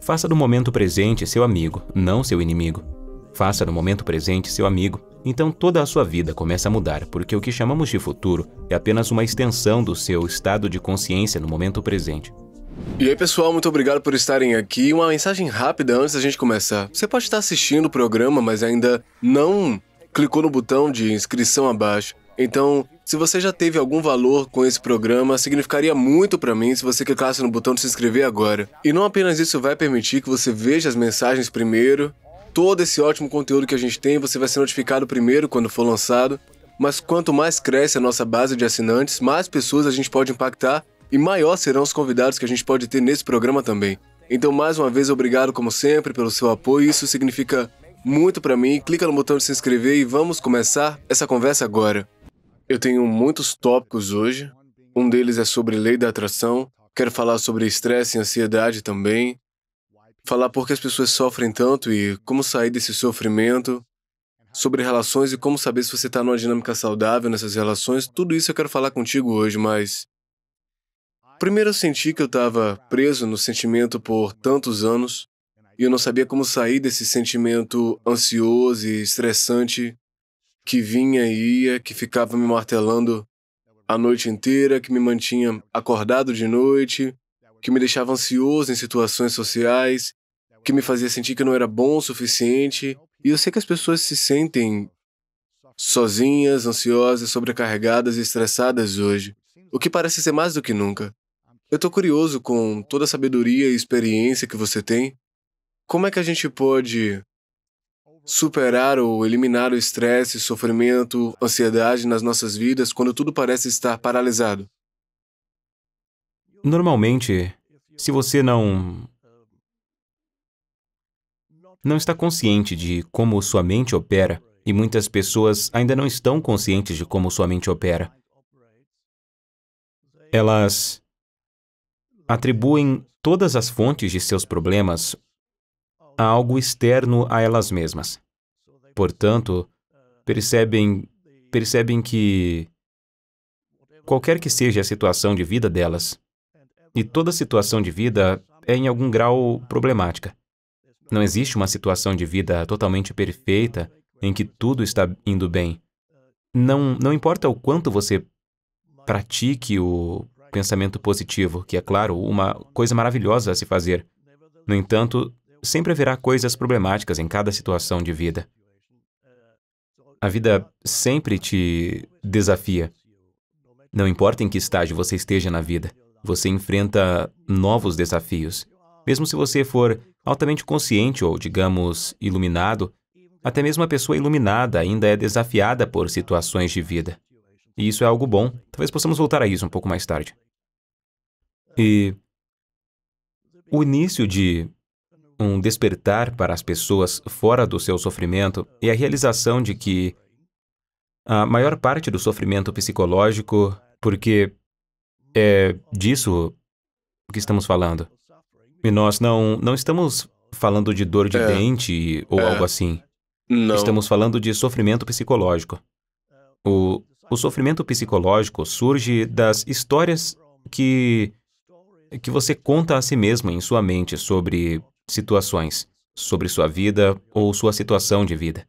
Faça do momento presente seu amigo, não seu inimigo. Faça do momento presente seu amigo, então toda a sua vida começa a mudar, porque o que chamamos de futuro é apenas uma extensão do seu estado de consciência no momento presente. E aí, pessoal, muito obrigado por estarem aqui. Uma mensagem rápida antes da gente começar. Você pode estar assistindo o programa, mas ainda não clicou no botão de inscrição abaixo. Então, se você já teve algum valor com esse programa, significaria muito para mim se você clicasse no botão de se inscrever agora. E não apenas isso vai permitir que você veja as mensagens primeiro, todo esse ótimo conteúdo que a gente tem, você vai ser notificado primeiro quando for lançado. Mas quanto mais cresce a nossa base de assinantes, mais pessoas a gente pode impactar e maior serão os convidados que a gente pode ter nesse programa também. Então, mais uma vez, obrigado como sempre pelo seu apoio. Isso significa muito para mim. Clica no botão de se inscrever e vamos começar essa conversa agora. Eu tenho muitos tópicos hoje. Um deles é sobre lei da atração. Quero falar sobre estresse e ansiedade também. Falar por que as pessoas sofrem tanto e como sair desse sofrimento. Sobre relações e como saber se você está numa dinâmica saudável nessas relações. Tudo isso eu quero falar contigo hoje, mas. Primeiro eu senti que eu estava preso no sentimento por tantos anos e eu não sabia como sair desse sentimento ansioso e estressante que vinha e ia, que ficava me martelando a noite inteira, que me mantinha acordado de noite, que me deixava ansioso em situações sociais, que me fazia sentir que não era bom o suficiente. E eu sei que as pessoas se sentem sozinhas, ansiosas, sobrecarregadas e estressadas hoje, o que parece ser mais do que nunca. Eu estou curioso com toda a sabedoria e experiência que você tem, como é que a gente pode superar ou eliminar o estresse, sofrimento, ansiedade nas nossas vidas quando tudo parece estar paralisado? Normalmente, se você não. não está consciente de como sua mente opera, e muitas pessoas ainda não estão conscientes de como sua mente opera, elas atribuem todas as fontes de seus problemas a algo externo a elas mesmas. Portanto, percebem, percebem que qualquer que seja a situação de vida delas, e toda situação de vida é em algum grau problemática. Não existe uma situação de vida totalmente perfeita em que tudo está indo bem. Não, não importa o quanto você pratique o pensamento positivo, que é, claro, uma coisa maravilhosa a se fazer. No entanto, Sempre haverá coisas problemáticas em cada situação de vida. A vida sempre te desafia. Não importa em que estágio você esteja na vida, você enfrenta novos desafios. Mesmo se você for altamente consciente ou, digamos, iluminado, até mesmo a pessoa iluminada ainda é desafiada por situações de vida. E isso é algo bom. Talvez possamos voltar a isso um pouco mais tarde. E o início de um despertar para as pessoas fora do seu sofrimento e a realização de que a maior parte do sofrimento psicológico, porque é disso que estamos falando. E nós não, não estamos falando de dor de é. dente ou é. algo assim. Não. Estamos falando de sofrimento psicológico. O, o sofrimento psicológico surge das histórias que, que você conta a si mesmo em sua mente sobre situações sobre sua vida ou sua situação de vida.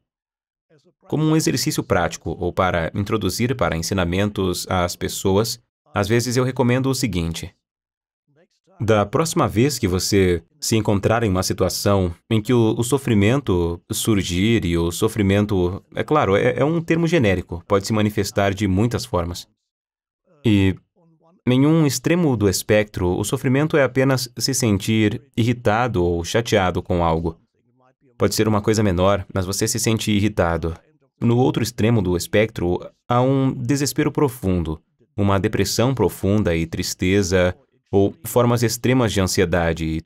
Como um exercício prático ou para introduzir para ensinamentos às pessoas, às vezes eu recomendo o seguinte: da próxima vez que você se encontrar em uma situação em que o, o sofrimento surgir e o sofrimento, é claro, é, é um termo genérico, pode se manifestar de muitas formas. E em nenhum extremo do espectro, o sofrimento é apenas se sentir irritado ou chateado com algo. Pode ser uma coisa menor, mas você se sente irritado. No outro extremo do espectro, há um desespero profundo, uma depressão profunda e tristeza, ou formas extremas de ansiedade,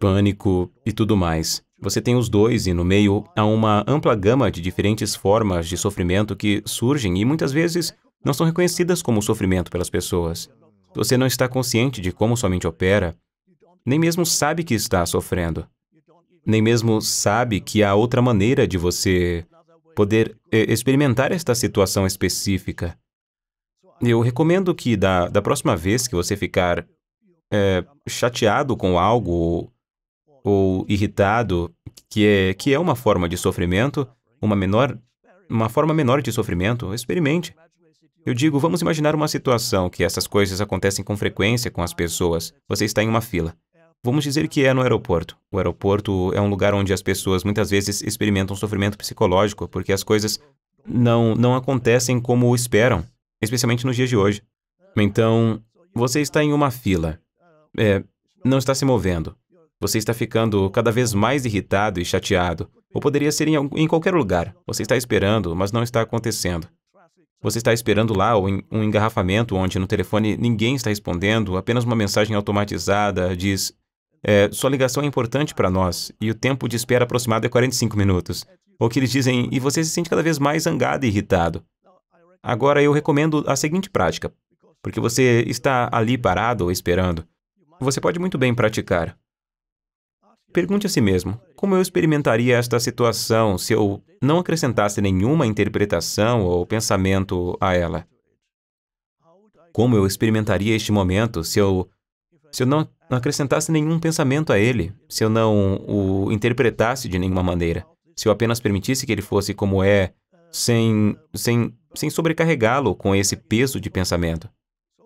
pânico e tudo mais. Você tem os dois, e no meio há uma ampla gama de diferentes formas de sofrimento que surgem e muitas vezes não são reconhecidas como sofrimento pelas pessoas. Você não está consciente de como sua mente opera, nem mesmo sabe que está sofrendo, nem mesmo sabe que há outra maneira de você poder eh, experimentar esta situação específica. Eu recomendo que da, da próxima vez que você ficar é, chateado com algo ou, ou irritado, que é, que é uma forma de sofrimento, uma menor, uma forma menor de sofrimento, experimente. Eu digo, vamos imaginar uma situação que essas coisas acontecem com frequência com as pessoas. Você está em uma fila. Vamos dizer que é no aeroporto. O aeroporto é um lugar onde as pessoas muitas vezes experimentam sofrimento psicológico porque as coisas não, não acontecem como esperam, especialmente nos dias de hoje. Então, você está em uma fila. É, não está se movendo. Você está ficando cada vez mais irritado e chateado. Ou poderia ser em, em qualquer lugar. Você está esperando, mas não está acontecendo. Você está esperando lá um engarrafamento onde no telefone ninguém está respondendo, apenas uma mensagem automatizada diz: é, Sua ligação é importante para nós e o tempo de espera aproximado é 45 minutos. Ou que eles dizem: E você se sente cada vez mais zangado e irritado. Agora eu recomendo a seguinte prática, porque você está ali parado ou esperando. Você pode muito bem praticar. Pergunte a si mesmo: como eu experimentaria esta situação se eu não acrescentasse nenhuma interpretação ou pensamento a ela? Como eu experimentaria este momento se eu se eu não acrescentasse nenhum pensamento a ele, se eu não o interpretasse de nenhuma maneira, se eu apenas permitisse que ele fosse como é, sem sem sem sobrecarregá-lo com esse peso de pensamento?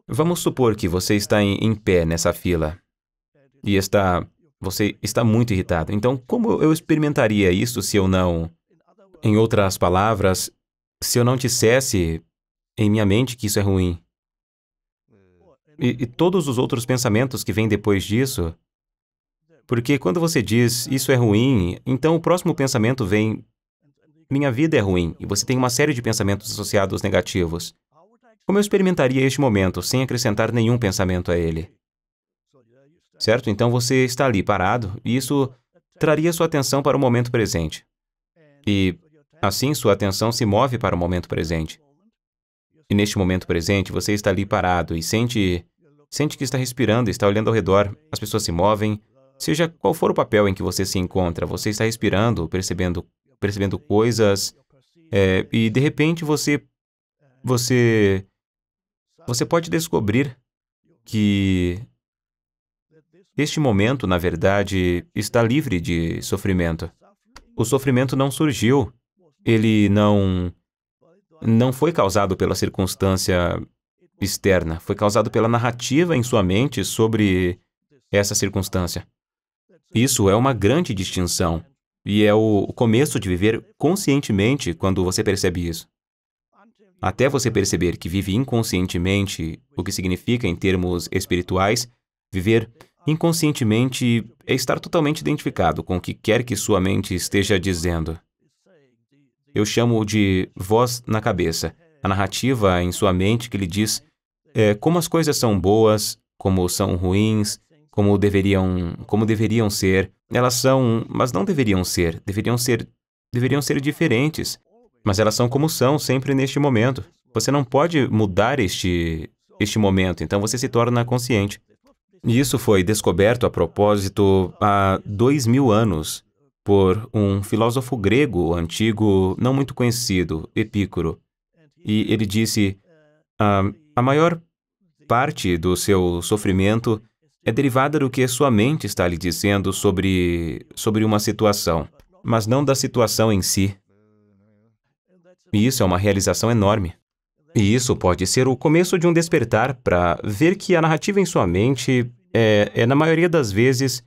Vamos supor que você está em, em pé nessa fila e está você está muito irritado. Então, como eu experimentaria isso se eu não. Em outras palavras, se eu não dissesse em minha mente que isso é ruim? E, e todos os outros pensamentos que vêm depois disso. Porque quando você diz isso é ruim, então o próximo pensamento vem minha vida é ruim e você tem uma série de pensamentos associados negativos. Como eu experimentaria este momento sem acrescentar nenhum pensamento a ele? certo? Então você está ali parado e isso traria sua atenção para o momento presente. E assim sua atenção se move para o momento presente. E neste momento presente você está ali parado e sente sente que está respirando, está olhando ao redor, as pessoas se movem, seja qual for o papel em que você se encontra, você está respirando, percebendo percebendo coisas é, e de repente você você você pode descobrir que este momento, na verdade, está livre de sofrimento. O sofrimento não surgiu. Ele não não foi causado pela circunstância externa, foi causado pela narrativa em sua mente sobre essa circunstância. Isso é uma grande distinção e é o começo de viver conscientemente quando você percebe isso. Até você perceber que vive inconscientemente, o que significa, em termos espirituais, viver Inconscientemente, é estar totalmente identificado com o que quer que sua mente esteja dizendo. Eu chamo de voz na cabeça, a narrativa em sua mente que lhe diz é, como as coisas são boas, como são ruins, como deveriam, como deveriam ser. Elas são, mas não deveriam ser. Deveriam ser, deveriam ser diferentes. Mas elas são como são, sempre neste momento. Você não pode mudar este, este momento, então você se torna consciente. E isso foi descoberto a propósito há dois mil anos por um filósofo grego antigo não muito conhecido, Epicuro. E ele disse: ah, a maior parte do seu sofrimento é derivada do que sua mente está lhe dizendo sobre, sobre uma situação, mas não da situação em si. E isso é uma realização enorme. E isso pode ser o começo de um despertar para ver que a narrativa em sua mente é, é na maioria das vezes,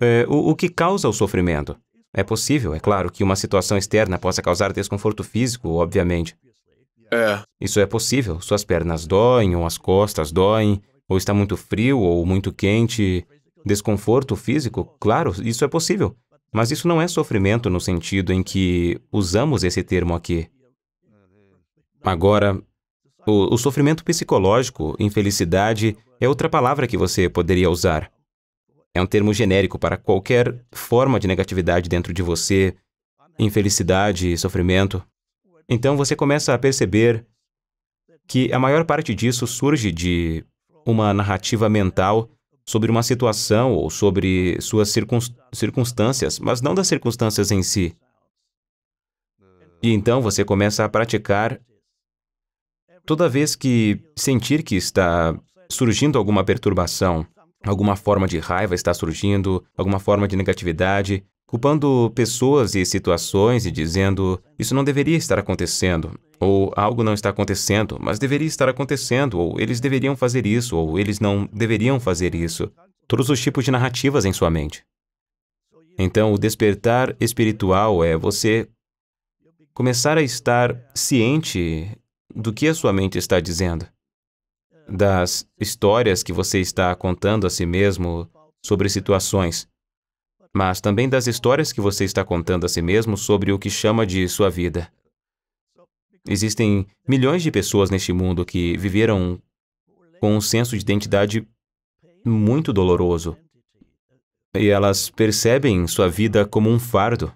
é, o, o que causa o sofrimento. É possível, é claro, que uma situação externa possa causar desconforto físico, obviamente. É. Isso é possível. Suas pernas doem, ou as costas doem, ou está muito frio, ou muito quente. Desconforto físico, claro, isso é possível. Mas isso não é sofrimento no sentido em que usamos esse termo aqui. Agora, o, o sofrimento psicológico, infelicidade, é outra palavra que você poderia usar. É um termo genérico para qualquer forma de negatividade dentro de você, infelicidade, sofrimento. Então você começa a perceber que a maior parte disso surge de uma narrativa mental sobre uma situação ou sobre suas circunstâncias, mas não das circunstâncias em si. E então você começa a praticar Toda vez que sentir que está surgindo alguma perturbação, alguma forma de raiva está surgindo, alguma forma de negatividade, culpando pessoas e situações e dizendo isso não deveria estar acontecendo, ou algo não está acontecendo, mas deveria estar acontecendo, ou eles deveriam fazer isso, ou eles não deveriam fazer isso. Todos os tipos de narrativas em sua mente. Então, o despertar espiritual é você começar a estar ciente do que a sua mente está dizendo, das histórias que você está contando a si mesmo sobre situações, mas também das histórias que você está contando a si mesmo sobre o que chama de sua vida. Existem milhões de pessoas neste mundo que viveram com um senso de identidade muito doloroso. E elas percebem sua vida como um fardo.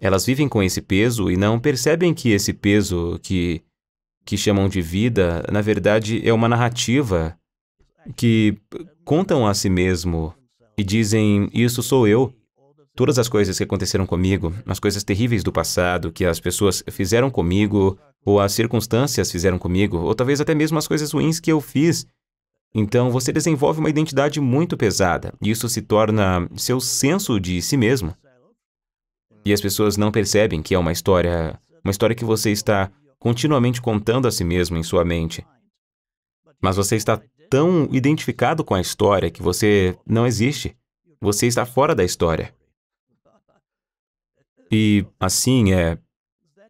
Elas vivem com esse peso e não percebem que esse peso que que chamam de vida, na verdade, é uma narrativa que contam a si mesmo e dizem: Isso sou eu. Todas as coisas que aconteceram comigo, as coisas terríveis do passado que as pessoas fizeram comigo, ou as circunstâncias fizeram comigo, ou talvez até mesmo as coisas ruins que eu fiz. Então você desenvolve uma identidade muito pesada, e isso se torna seu senso de si mesmo. E as pessoas não percebem que é uma história, uma história que você está continuamente contando a si mesmo em sua mente. Mas você está tão identificado com a história que você não existe. Você está fora da história. E assim é.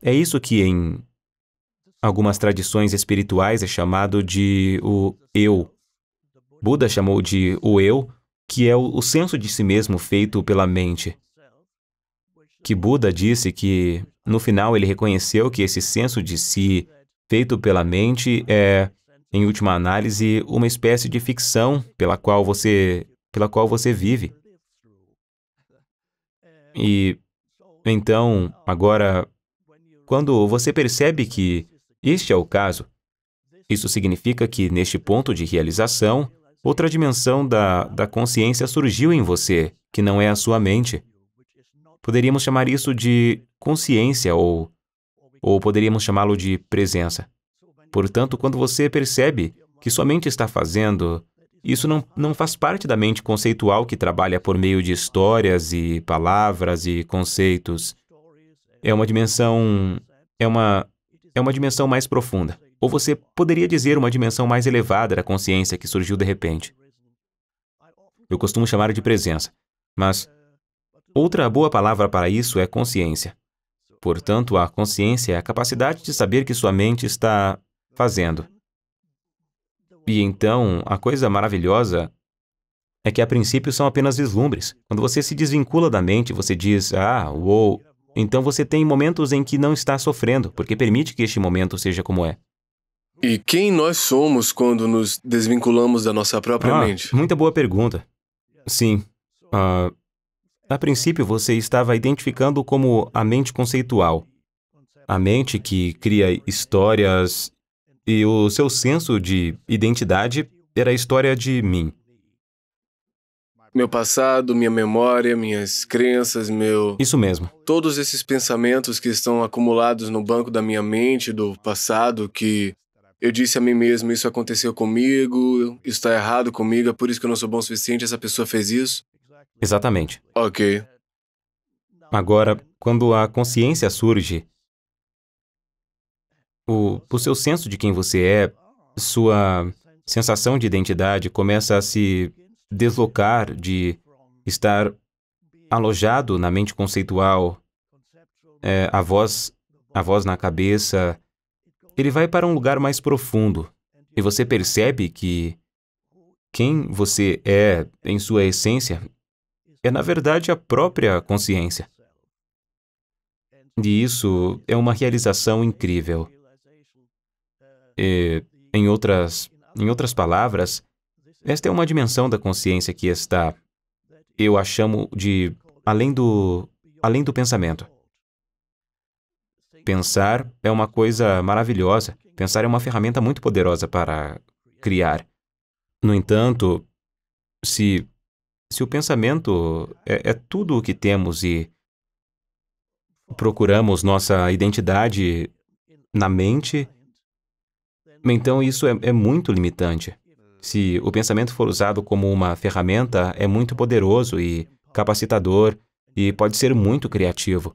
É isso que em algumas tradições espirituais é chamado de o eu. Buda chamou de o eu, que é o, o senso de si mesmo feito pela mente que Buda disse que, no final, ele reconheceu que esse senso de si feito pela mente é, em última análise, uma espécie de ficção pela qual você, pela qual você vive. E então, agora, quando você percebe que este é o caso, isso significa que, neste ponto de realização, outra dimensão da, da consciência surgiu em você, que não é a sua mente. Poderíamos chamar isso de consciência ou, ou poderíamos chamá-lo de presença. Portanto, quando você percebe que sua mente está fazendo, isso não, não faz parte da mente conceitual que trabalha por meio de histórias e palavras e conceitos. É uma dimensão. É uma, é uma dimensão mais profunda. Ou você poderia dizer uma dimensão mais elevada da consciência que surgiu de repente. Eu costumo chamar de presença, mas Outra boa palavra para isso é consciência. Portanto, a consciência é a capacidade de saber que sua mente está fazendo. E então, a coisa maravilhosa é que a princípio são apenas vislumbres. Quando você se desvincula da mente, você diz, ah, uou. Então você tem momentos em que não está sofrendo, porque permite que este momento seja como é. E quem nós somos quando nos desvinculamos da nossa própria ah, mente? Muita boa pergunta. Sim. Ah, a princípio, você estava identificando como a mente conceitual, a mente que cria histórias e o seu senso de identidade era a história de mim. Meu passado, minha memória, minhas crenças, meu. Isso mesmo. Todos esses pensamentos que estão acumulados no banco da minha mente do passado que eu disse a mim mesmo: isso aconteceu comigo, isso está errado comigo, é por isso que eu não sou bom o suficiente, essa pessoa fez isso. Exatamente. Ok. Agora, quando a consciência surge, o, o seu senso de quem você é, sua sensação de identidade começa a se deslocar de estar alojado na mente conceitual, é, a voz, a voz na cabeça. Ele vai para um lugar mais profundo e você percebe que quem você é em sua essência é, na verdade, a própria consciência. E isso é uma realização incrível. E, em outras, em outras palavras, esta é uma dimensão da consciência que está, eu a chamo de além do, além do pensamento. Pensar é uma coisa maravilhosa. Pensar é uma ferramenta muito poderosa para criar. No entanto, se se o pensamento é, é tudo o que temos e procuramos nossa identidade na mente, então isso é, é, muito limitante. Se o pensamento for usado como uma ferramenta, é muito poderoso e capacitador e pode ser muito criativo.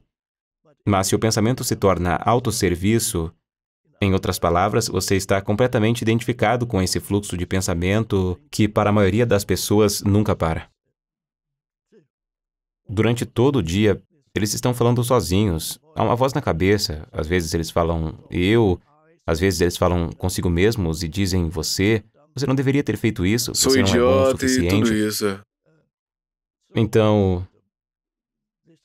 Mas se o pensamento se torna autosserviço, em outras palavras, você está completamente identificado com esse fluxo de pensamento que, para a maioria das pessoas, nunca para. Durante todo o dia, eles estão falando sozinhos. Há uma voz na cabeça. Às vezes eles falam eu, às vezes eles falam consigo mesmos e dizem você. Você não deveria ter feito isso. Sou você é idiota é e tudo isso. Então,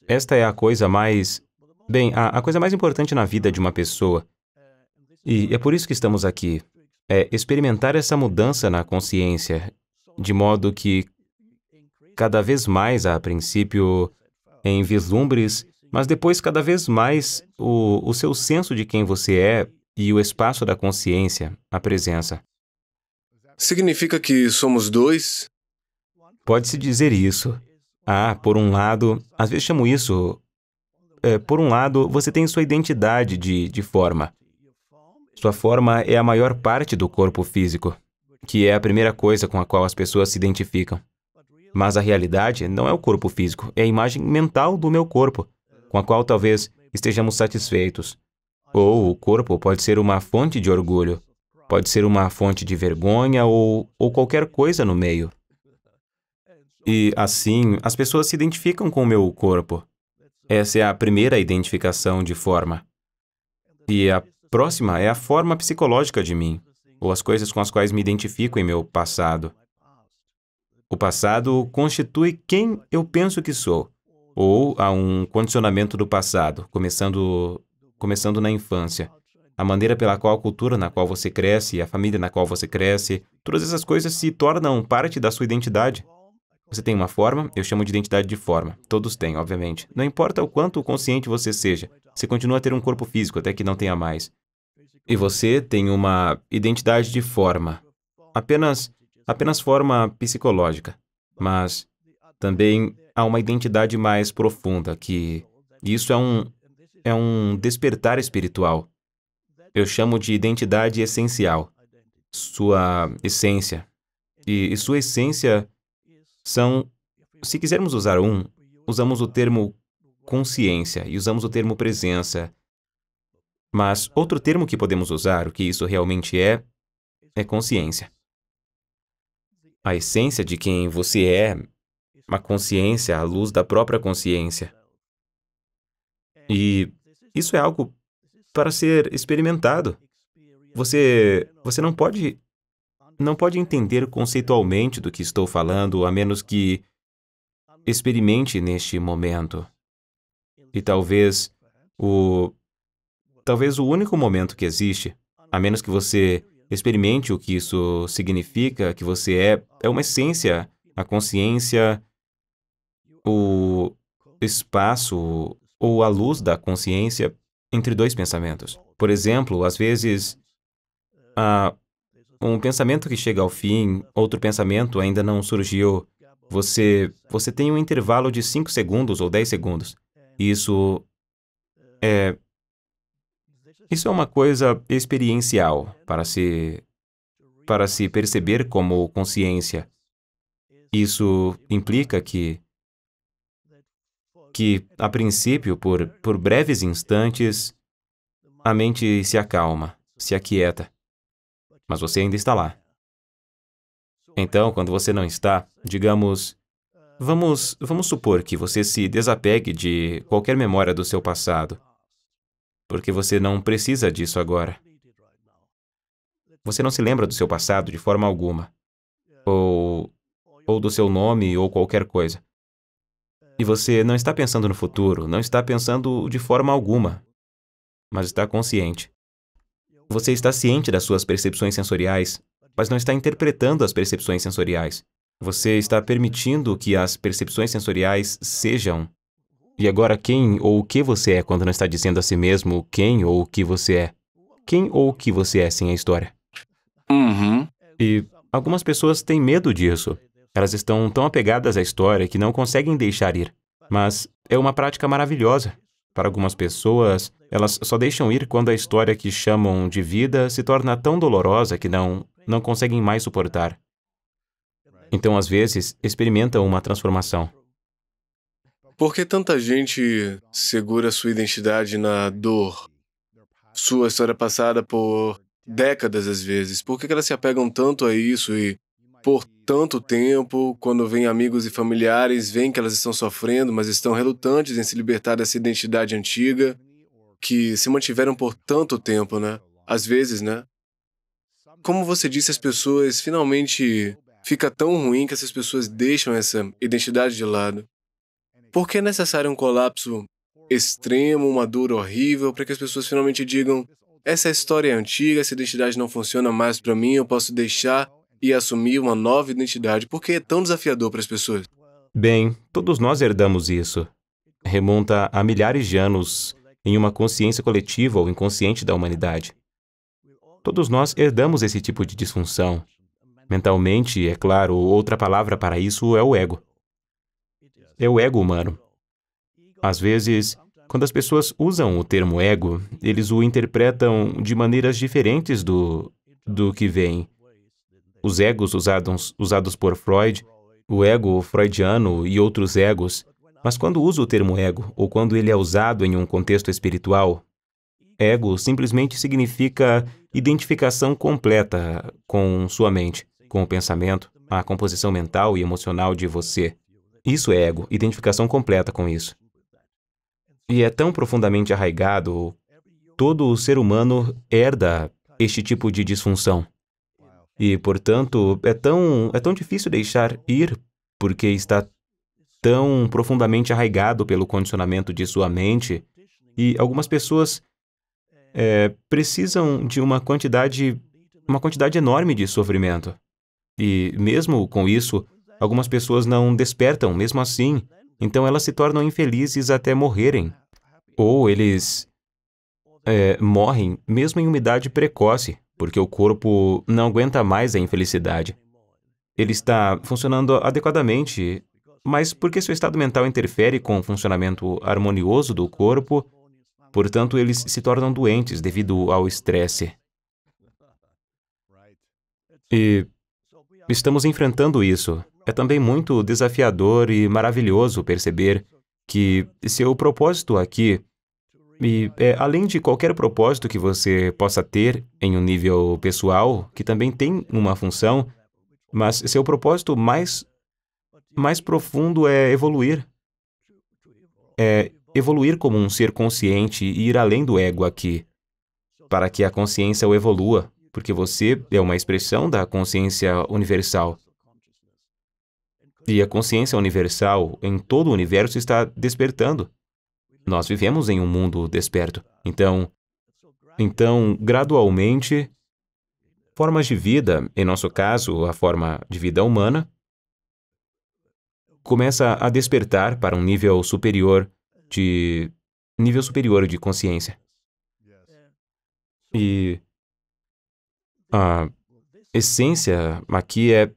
esta é a coisa mais. Bem, a, a coisa mais importante na vida de uma pessoa. E é por isso que estamos aqui. É experimentar essa mudança na consciência, de modo que, cada vez mais, a princípio em vislumbres, mas depois cada vez mais o, o seu senso de quem você é e o espaço da consciência, a presença. Significa que somos dois? Pode-se dizer isso. Ah, por um lado, às vezes chamo isso. É, por um lado, você tem sua identidade de, de forma. Sua forma é a maior parte do corpo físico, que é a primeira coisa com a qual as pessoas se identificam. Mas a realidade não é o corpo físico, é a imagem mental do meu corpo, com a qual talvez estejamos satisfeitos. Ou o corpo pode ser uma fonte de orgulho, pode ser uma fonte de vergonha ou, ou qualquer coisa no meio. E assim, as pessoas se identificam com o meu corpo. Essa é a primeira identificação de forma. E a próxima é a forma psicológica de mim, ou as coisas com as quais me identifico em meu passado. O passado constitui quem eu penso que sou, ou há um condicionamento do passado, começando, começando na infância. A maneira pela qual a cultura na qual você cresce, a família na qual você cresce, todas essas coisas se tornam parte da sua identidade. Você tem uma forma, eu chamo de identidade de forma. Todos têm, obviamente. Não importa o quanto consciente você seja, você continua a ter um corpo físico até que não tenha mais. E você tem uma identidade de forma. Apenas apenas forma psicológica, mas também há uma identidade mais profunda que isso é um é um despertar espiritual. Eu chamo de identidade essencial, sua essência. E, e sua essência são, se quisermos usar um, usamos o termo consciência e usamos o termo presença. Mas outro termo que podemos usar, o que isso realmente é, é consciência a essência de quem você é, uma consciência à luz da própria consciência. E isso é algo para ser experimentado. Você, você não pode não pode entender conceitualmente do que estou falando a menos que experimente neste momento. E talvez o talvez o único momento que existe, a menos que você Experimente o que isso significa, que você é. É uma essência, a consciência, o espaço ou a luz da consciência entre dois pensamentos. Por exemplo, às vezes, há um pensamento que chega ao fim, outro pensamento ainda não surgiu. Você, você tem um intervalo de 5 segundos ou 10 segundos. Isso é isso é uma coisa experiencial para se para se perceber como consciência. Isso implica que que a princípio por por breves instantes a mente se acalma, se aquieta. Mas você ainda está lá. Então, quando você não está, digamos, vamos vamos supor que você se desapegue de qualquer memória do seu passado porque você não precisa disso agora. Você não se lembra do seu passado de forma alguma, ou, ou do seu nome ou qualquer coisa. E você não está pensando no futuro, não está pensando de forma alguma, mas está consciente. Você está ciente das suas percepções sensoriais, mas não está interpretando as percepções sensoriais. Você está permitindo que as percepções sensoriais sejam e agora, quem ou o que você é quando não está dizendo a si mesmo quem ou o que você é? Quem ou o que você é sem a história? Uhum. E algumas pessoas têm medo disso. Elas estão tão apegadas à história que não conseguem deixar ir. Mas é uma prática maravilhosa. Para algumas pessoas, elas só deixam ir quando a história que chamam de vida se torna tão dolorosa que não, não conseguem mais suportar. Então, às vezes, experimentam uma transformação. Por que tanta gente segura sua identidade na dor? Sua história passada por décadas às vezes. Por que elas se apegam tanto a isso e por tanto tempo, quando vêm amigos e familiares, veem que elas estão sofrendo, mas estão relutantes em se libertar dessa identidade antiga que se mantiveram por tanto tempo, né? Às vezes, né? Como você disse, as pessoas finalmente fica tão ruim que essas pessoas deixam essa identidade de lado. Por que é necessário um colapso extremo, uma dor horrível, para que as pessoas finalmente digam: essa é história é antiga, essa identidade não funciona mais para mim, eu posso deixar e assumir uma nova identidade? Por que é tão desafiador para as pessoas? Bem, todos nós herdamos isso. Remonta a milhares de anos em uma consciência coletiva ou inconsciente da humanidade. Todos nós herdamos esse tipo de disfunção. Mentalmente, é claro, outra palavra para isso é o ego é o ego humano. Às vezes, quando as pessoas usam o termo ego, eles o interpretam de maneiras diferentes do, do que vem. Os egos usados, usados por Freud, o ego freudiano e outros egos, mas quando uso o termo ego, ou quando ele é usado em um contexto espiritual, ego simplesmente significa identificação completa com sua mente, com o pensamento, a composição mental e emocional de você. Isso é ego, identificação completa com isso. E é tão profundamente arraigado, todo o ser humano herda este tipo de disfunção. E, portanto, é tão, é tão difícil deixar ir porque está tão profundamente arraigado pelo condicionamento de sua mente. E algumas pessoas é, precisam de uma quantidade, uma quantidade enorme de sofrimento. E mesmo com isso, Algumas pessoas não despertam mesmo assim, então elas se tornam infelizes até morrerem. Ou eles é, morrem mesmo em uma idade precoce, porque o corpo não aguenta mais a infelicidade. Ele está funcionando adequadamente, mas porque seu estado mental interfere com o funcionamento harmonioso do corpo, portanto, eles se tornam doentes devido ao estresse. E estamos enfrentando isso. É também muito desafiador e maravilhoso perceber que seu propósito aqui, e é, além de qualquer propósito que você possa ter em um nível pessoal, que também tem uma função, mas seu propósito mais, mais profundo é evoluir. É evoluir como um ser consciente e ir além do ego aqui, para que a consciência o evolua, porque você é uma expressão da consciência universal. E a consciência universal em todo o universo está despertando. Nós vivemos em um mundo desperto. Então, então gradualmente, formas de vida, em nosso caso, a forma de vida humana, começa a despertar para um nível superior de nível superior de consciência. E a essência aqui é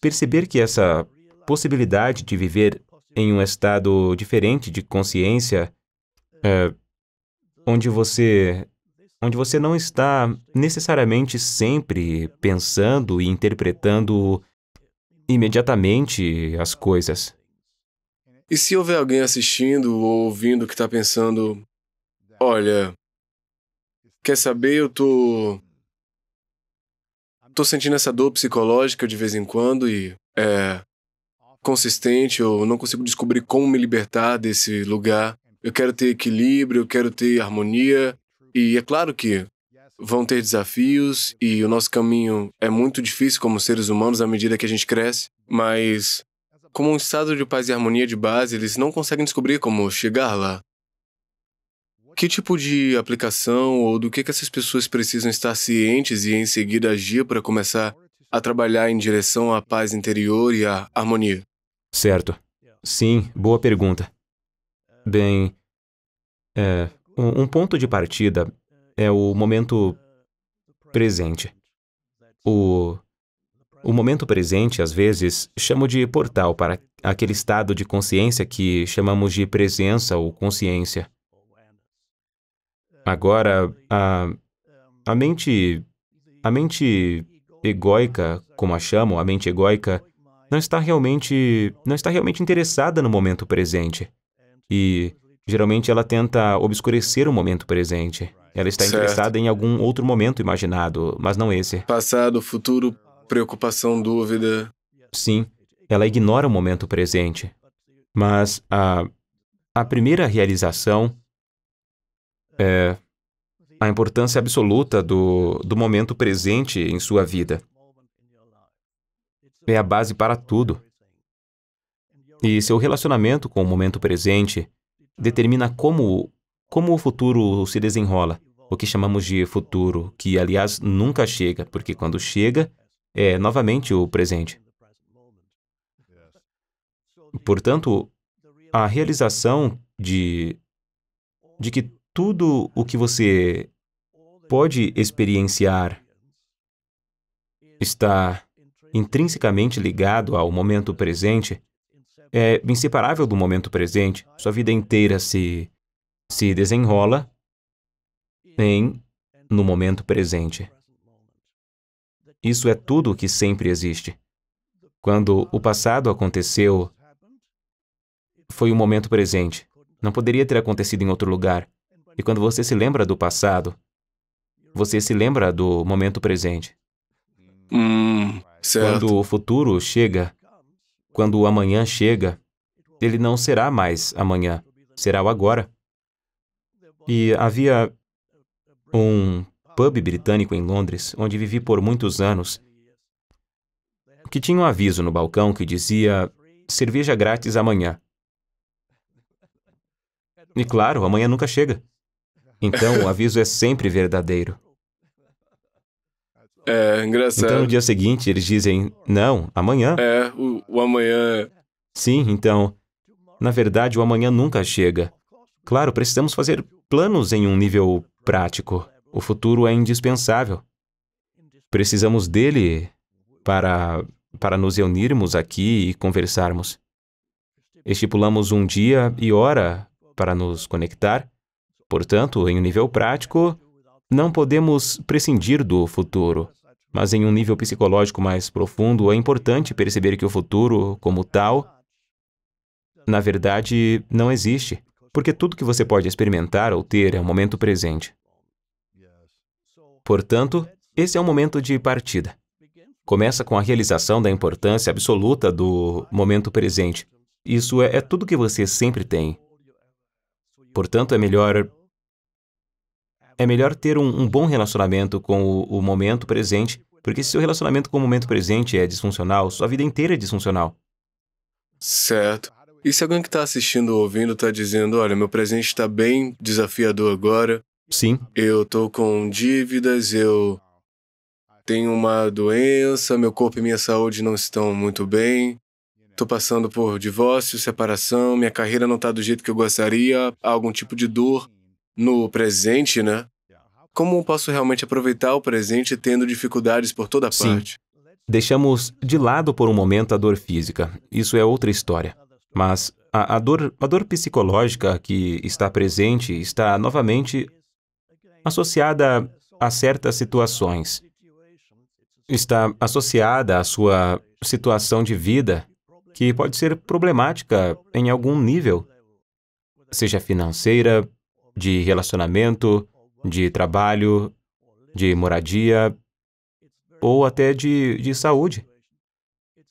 perceber que essa possibilidade de viver em um estado diferente de consciência, é, onde você onde você não está necessariamente sempre pensando e interpretando imediatamente as coisas. E se houver alguém assistindo ou ouvindo que está pensando, olha, quer saber, eu tô tô sentindo essa dor psicológica de vez em quando e é consistente, eu não consigo descobrir como me libertar desse lugar. Eu quero ter equilíbrio, eu quero ter harmonia. E é claro que vão ter desafios e o nosso caminho é muito difícil como seres humanos à medida que a gente cresce, mas como um estado de paz e harmonia de base, eles não conseguem descobrir como chegar lá. Que tipo de aplicação ou do que, que essas pessoas precisam estar cientes e em seguida agir para começar a trabalhar em direção à paz interior e à harmonia? Certo. Sim, boa pergunta. Bem, é, um ponto de partida é o momento presente. O, o momento presente, às vezes, chamo de portal para aquele estado de consciência que chamamos de presença ou consciência. Agora, a, a mente. A mente egoica, como a chamo, a mente egoica, não está realmente não está realmente interessada no momento presente. E geralmente ela tenta obscurecer o momento presente. Ela está certo. interessada em algum outro momento imaginado, mas não esse. Passado, futuro, preocupação, dúvida. Sim, ela ignora o momento presente. Mas a a primeira realização é a importância absoluta do, do momento presente em sua vida é a base para tudo. E seu relacionamento com o momento presente determina como, como o futuro se desenrola, o que chamamos de futuro, que aliás nunca chega, porque quando chega é novamente o presente. Portanto, a realização de, de que tudo o que você pode experienciar está intrinsecamente ligado ao momento presente, é inseparável do momento presente. Sua vida inteira se, se desenrola em no momento presente. Isso é tudo o que sempre existe. Quando o passado aconteceu, foi o momento presente. Não poderia ter acontecido em outro lugar. E quando você se lembra do passado, você se lembra do momento presente. Hum. Certo. Quando o futuro chega, quando o amanhã chega, ele não será mais amanhã, será o agora. E havia um pub britânico em Londres, onde vivi por muitos anos, que tinha um aviso no balcão que dizia cerveja grátis amanhã. E claro, amanhã nunca chega. Então o aviso é sempre verdadeiro. É, engraçado. Então, no dia seguinte, eles dizem, não, amanhã. É, o, o amanhã. Sim, então. Na verdade, o amanhã nunca chega. Claro, precisamos fazer planos em um nível prático. O futuro é indispensável. Precisamos dele para, para nos reunirmos aqui e conversarmos. Estipulamos um dia e hora para nos conectar. Portanto, em um nível prático, não podemos prescindir do futuro. Mas em um nível psicológico mais profundo, é importante perceber que o futuro, como tal, na verdade, não existe, porque tudo que você pode experimentar ou ter é o momento presente. Portanto, esse é o momento de partida. Começa com a realização da importância absoluta do momento presente. Isso é, é tudo que você sempre tem. Portanto, é melhor é melhor ter um, um bom relacionamento com o, o momento presente, porque se seu relacionamento com o momento presente é disfuncional, sua vida inteira é disfuncional. Certo. E se alguém que está assistindo ou ouvindo está dizendo, olha, meu presente está bem desafiador agora. Sim. Eu estou com dívidas, eu tenho uma doença, meu corpo e minha saúde não estão muito bem. Estou passando por divórcio, separação, minha carreira não está do jeito que eu gostaria, há algum tipo de dor no presente, né? Como posso realmente aproveitar o presente tendo dificuldades por toda Sim. parte? Deixamos de lado por um momento a dor física. Isso é outra história. Mas a, a, dor, a dor psicológica que está presente está novamente associada a certas situações. Está associada à sua situação de vida, que pode ser problemática em algum nível, seja financeira, de relacionamento, de trabalho, de moradia ou até de, de saúde.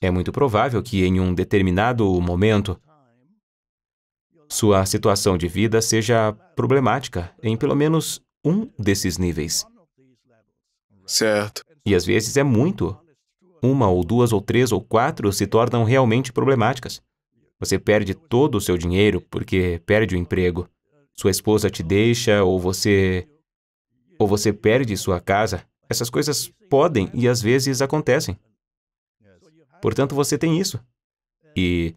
É muito provável que em um determinado momento sua situação de vida seja problemática em pelo menos um desses níveis. Certo. E às vezes é muito. Uma ou duas ou três ou quatro se tornam realmente problemáticas. Você perde todo o seu dinheiro porque perde o emprego, sua esposa te deixa ou você ou você perde sua casa. Essas coisas podem e às vezes acontecem. Portanto, você tem isso. E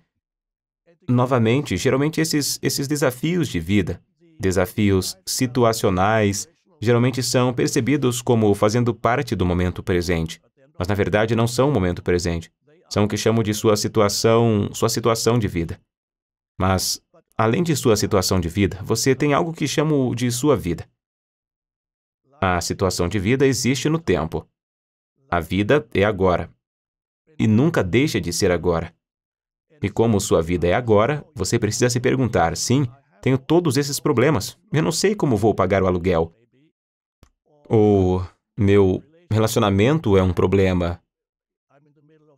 novamente, geralmente esses esses desafios de vida, desafios situacionais, geralmente são percebidos como fazendo parte do momento presente, mas na verdade não são o momento presente. São o que chamo de sua situação, sua situação de vida. Mas Além de sua situação de vida, você tem algo que chamo de sua vida. A situação de vida existe no tempo. A vida é agora. E nunca deixa de ser agora. E como sua vida é agora, você precisa se perguntar: sim, tenho todos esses problemas. Eu não sei como vou pagar o aluguel. Ou meu relacionamento é um problema.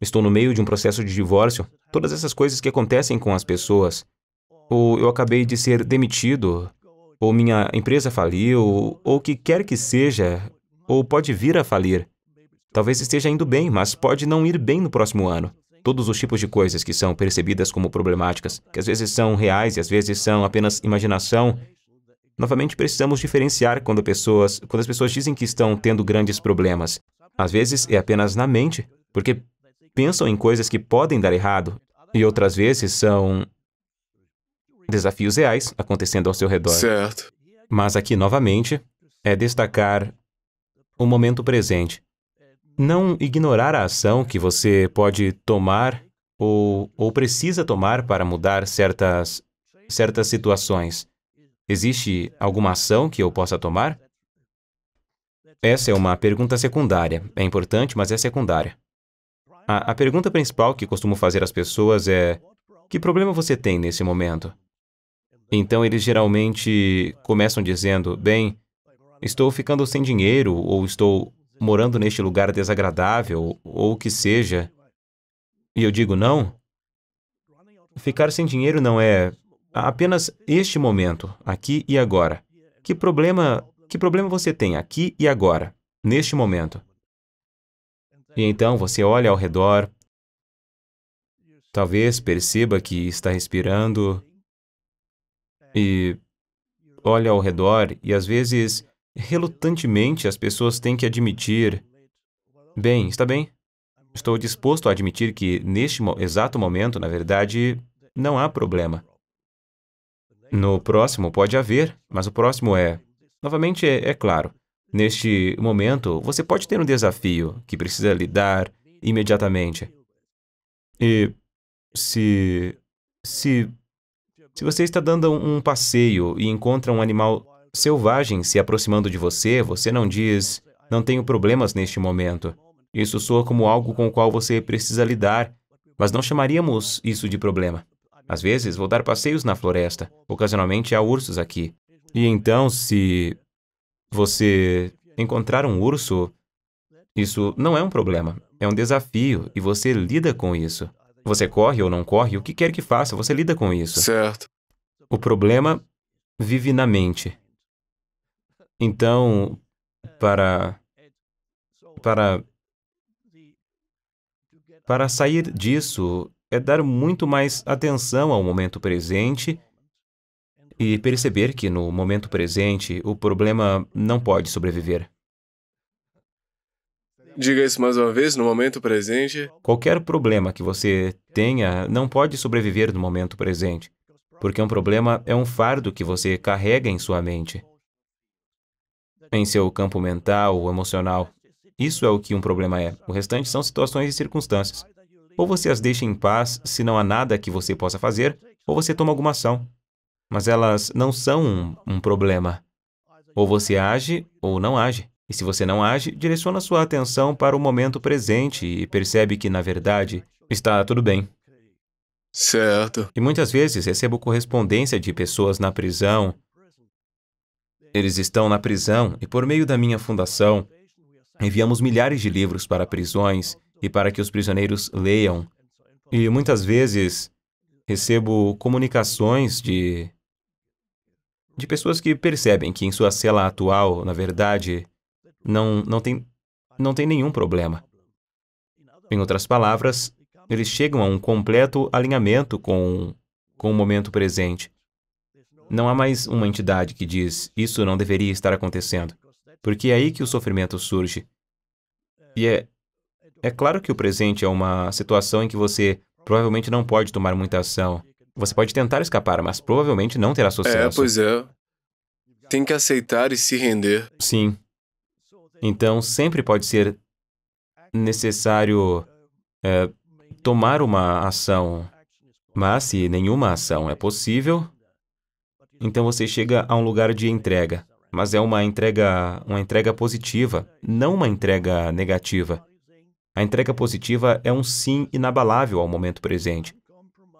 Estou no meio de um processo de divórcio. Todas essas coisas que acontecem com as pessoas ou eu acabei de ser demitido, ou minha empresa faliu, ou o que quer que seja, ou pode vir a falir. Talvez esteja indo bem, mas pode não ir bem no próximo ano. Todos os tipos de coisas que são percebidas como problemáticas, que às vezes são reais e às vezes são apenas imaginação. Novamente precisamos diferenciar quando pessoas, quando as pessoas dizem que estão tendo grandes problemas. Às vezes é apenas na mente, porque pensam em coisas que podem dar errado, e outras vezes são desafios reais acontecendo ao seu redor. Certo. Mas aqui, novamente, é destacar o momento presente. Não ignorar a ação que você pode tomar ou, ou precisa tomar para mudar certas, certas situações. Existe alguma ação que eu possa tomar? Essa é uma pergunta secundária. É importante, mas é secundária. A, a pergunta principal que costumo fazer às pessoas é: que problema você tem nesse momento? Então eles geralmente começam dizendo: bem, estou ficando sem dinheiro, ou estou morando neste lugar desagradável, ou o que seja. E eu digo: não. Ficar sem dinheiro não é apenas este momento, aqui e agora. Que problema, que problema você tem aqui e agora, neste momento? E então você olha ao redor, talvez perceba que está respirando e olha ao redor e às vezes, relutantemente, as pessoas têm que admitir: bem, está bem. Estou disposto a admitir que, neste exato momento, na verdade, não há problema. No próximo pode haver, mas o próximo é. Novamente, é, é claro. Neste momento, você pode ter um desafio que precisa lidar imediatamente. E se. se se você está dando um passeio e encontra um animal selvagem se aproximando de você, você não diz, não tenho problemas neste momento. Isso soa como algo com o qual você precisa lidar, mas não chamaríamos isso de problema. Às vezes, vou dar passeios na floresta. Ocasionalmente há ursos aqui. E então, se você encontrar um urso, isso não é um problema, é um desafio e você lida com isso. Você corre ou não corre, o que quer que faça, você lida com isso. Certo. O problema vive na mente. Então, para para para sair disso é dar muito mais atenção ao momento presente e perceber que no momento presente o problema não pode sobreviver. Diga isso mais uma vez, no momento presente. Qualquer problema que você tenha não pode sobreviver no momento presente, porque um problema é um fardo que você carrega em sua mente, em seu campo mental ou emocional. Isso é o que um problema é. O restante são situações e circunstâncias. Ou você as deixa em paz se não há nada que você possa fazer, ou você toma alguma ação. Mas elas não são um, um problema. Ou você age ou não age. E se você não age, direciona sua atenção para o momento presente e percebe que, na verdade, está tudo bem. Certo. E muitas vezes recebo correspondência de pessoas na prisão. Eles estão na prisão e, por meio da minha fundação, enviamos milhares de livros para prisões e para que os prisioneiros leiam. E muitas vezes recebo comunicações de de pessoas que percebem que em sua cela atual, na verdade, não, não, tem, não tem nenhum problema. Em outras palavras, eles chegam a um completo alinhamento com, com o momento presente. Não há mais uma entidade que diz isso não deveria estar acontecendo, porque é aí que o sofrimento surge. E é, é claro que o presente é uma situação em que você provavelmente não pode tomar muita ação. Você pode tentar escapar, mas provavelmente não terá sucesso. É, pois é. Tem que aceitar e se render. Sim. Então, sempre pode ser necessário é, tomar uma ação. Mas, se nenhuma ação é possível, então você chega a um lugar de entrega. Mas é uma entrega, uma entrega positiva, não uma entrega negativa. A entrega positiva é um sim inabalável ao momento presente,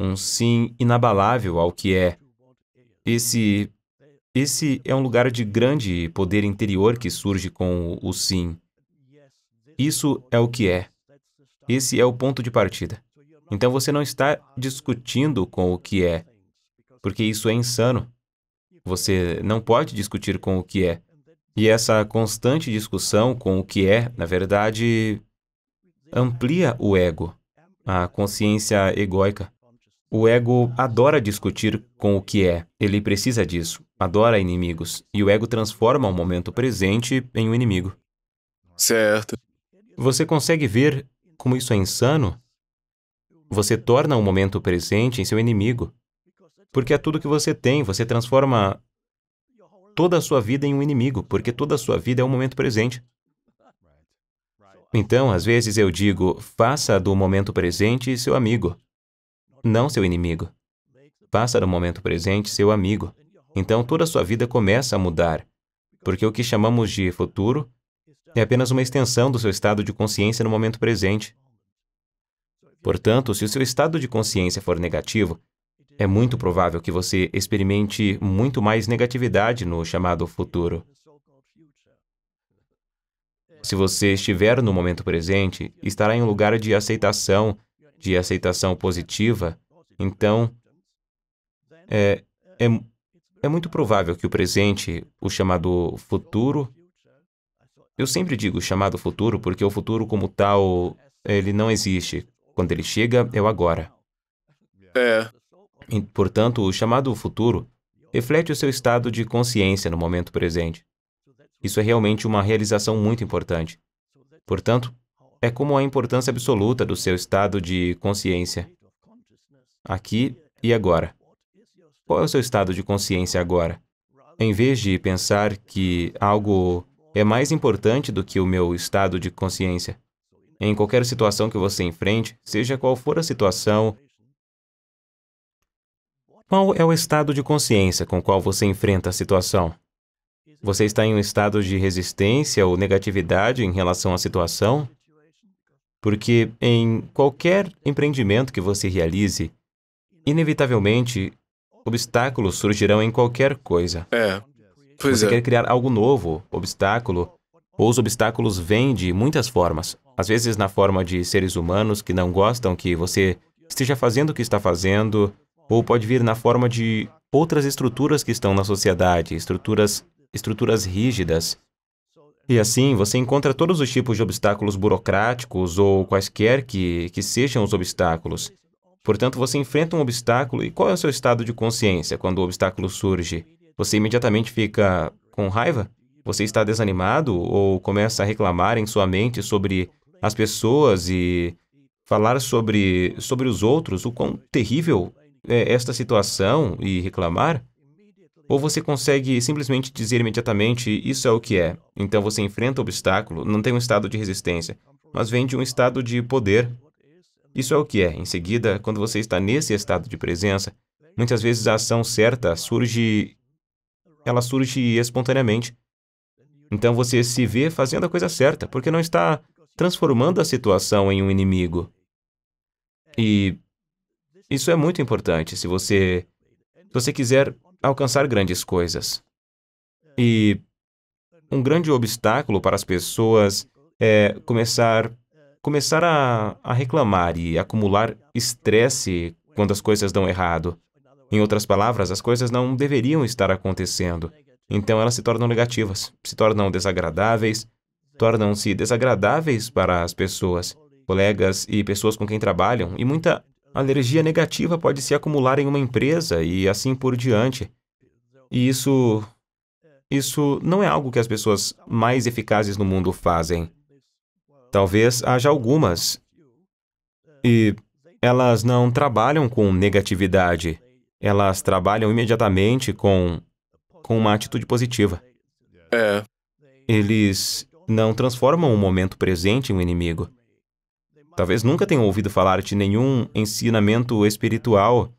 um sim inabalável ao que é. Esse esse é um lugar de grande poder interior que surge com o sim. Isso é o que é. Esse é o ponto de partida. Então você não está discutindo com o que é, porque isso é insano. Você não pode discutir com o que é. E essa constante discussão com o que é, na verdade, amplia o ego, a consciência egoica. O ego adora discutir com o que é, ele precisa disso, adora inimigos, e o ego transforma o momento presente em um inimigo. Certo. Você consegue ver como isso é insano? Você torna o momento presente em seu inimigo. Porque é tudo que você tem, você transforma toda a sua vida em um inimigo, porque toda a sua vida é o momento presente. Então, às vezes eu digo, faça do momento presente seu amigo não seu inimigo. Faça do momento presente seu amigo. Então toda a sua vida começa a mudar, porque o que chamamos de futuro é apenas uma extensão do seu estado de consciência no momento presente. Portanto, se o seu estado de consciência for negativo, é muito provável que você experimente muito mais negatividade no chamado futuro. Se você estiver no momento presente, estará em um lugar de aceitação de aceitação positiva, então é, é, é muito provável que o presente, o chamado futuro, eu sempre digo chamado futuro porque o futuro como tal, ele não existe. Quando ele chega, é o agora. É. E, portanto, o chamado futuro reflete o seu estado de consciência no momento presente. Isso é realmente uma realização muito importante. Portanto, é como a importância absoluta do seu estado de consciência. Aqui e agora. Qual é o seu estado de consciência agora? Em vez de pensar que algo é mais importante do que o meu estado de consciência, em qualquer situação que você enfrente, seja qual for a situação, qual é o estado de consciência com qual você enfrenta a situação? Você está em um estado de resistência ou negatividade em relação à situação? Porque em qualquer empreendimento que você realize, inevitavelmente obstáculos surgirão em qualquer coisa. É. Pois você é. quer criar algo novo, obstáculo, ou os obstáculos vêm de muitas formas. Às vezes na forma de seres humanos que não gostam que você esteja fazendo o que está fazendo, ou pode vir na forma de outras estruturas que estão na sociedade, estruturas estruturas rígidas e assim, você encontra todos os tipos de obstáculos burocráticos ou quaisquer que, que sejam os obstáculos. Portanto, você enfrenta um obstáculo e qual é o seu estado de consciência quando o obstáculo surge? Você imediatamente fica com raiva? Você está desanimado ou começa a reclamar em sua mente sobre as pessoas e falar sobre, sobre os outros, o quão terrível é esta situação e reclamar? ou você consegue simplesmente dizer imediatamente isso é o que é. Então você enfrenta o obstáculo, não tem um estado de resistência, mas vem de um estado de poder. Isso é o que é. Em seguida, quando você está nesse estado de presença, muitas vezes a ação certa surge ela surge espontaneamente. Então você se vê fazendo a coisa certa, porque não está transformando a situação em um inimigo. E isso é muito importante. Se você, se você quiser alcançar grandes coisas. E um grande obstáculo para as pessoas é começar, começar a, a reclamar e acumular estresse quando as coisas dão errado. Em outras palavras, as coisas não deveriam estar acontecendo. Então elas se tornam negativas, se tornam desagradáveis, tornam-se desagradáveis para as pessoas, colegas e pessoas com quem trabalham, e muita a alergia negativa pode se acumular em uma empresa e assim por diante. E isso. Isso não é algo que as pessoas mais eficazes no mundo fazem. Talvez haja algumas. E elas não trabalham com negatividade. Elas trabalham imediatamente com, com uma atitude positiva. É. Eles não transformam o momento presente em um inimigo. Talvez nunca tenham ouvido falar de nenhum ensinamento espiritual.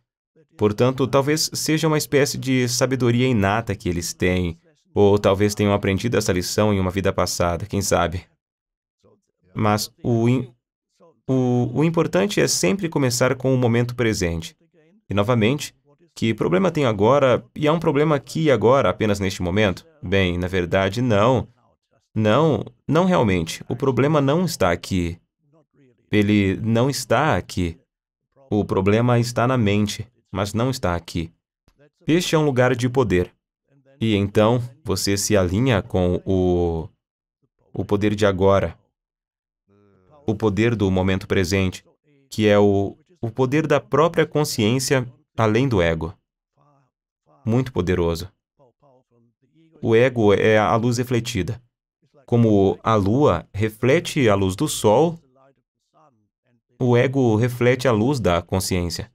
Portanto, talvez seja uma espécie de sabedoria inata que eles têm, ou talvez tenham aprendido essa lição em uma vida passada, quem sabe. Mas o, in... o, o importante é sempre começar com o momento presente. E, novamente, que problema tem agora e há um problema aqui e agora, apenas neste momento? Bem, na verdade, não. Não, não realmente. O problema não está aqui. Ele não está aqui. O problema está na mente, mas não está aqui. Este é um lugar de poder. E então você se alinha com o, o poder de agora, o poder do momento presente, que é o, o poder da própria consciência além do ego. Muito poderoso. O ego é a luz refletida. Como a lua reflete a luz do sol, o ego reflete a luz da consciência.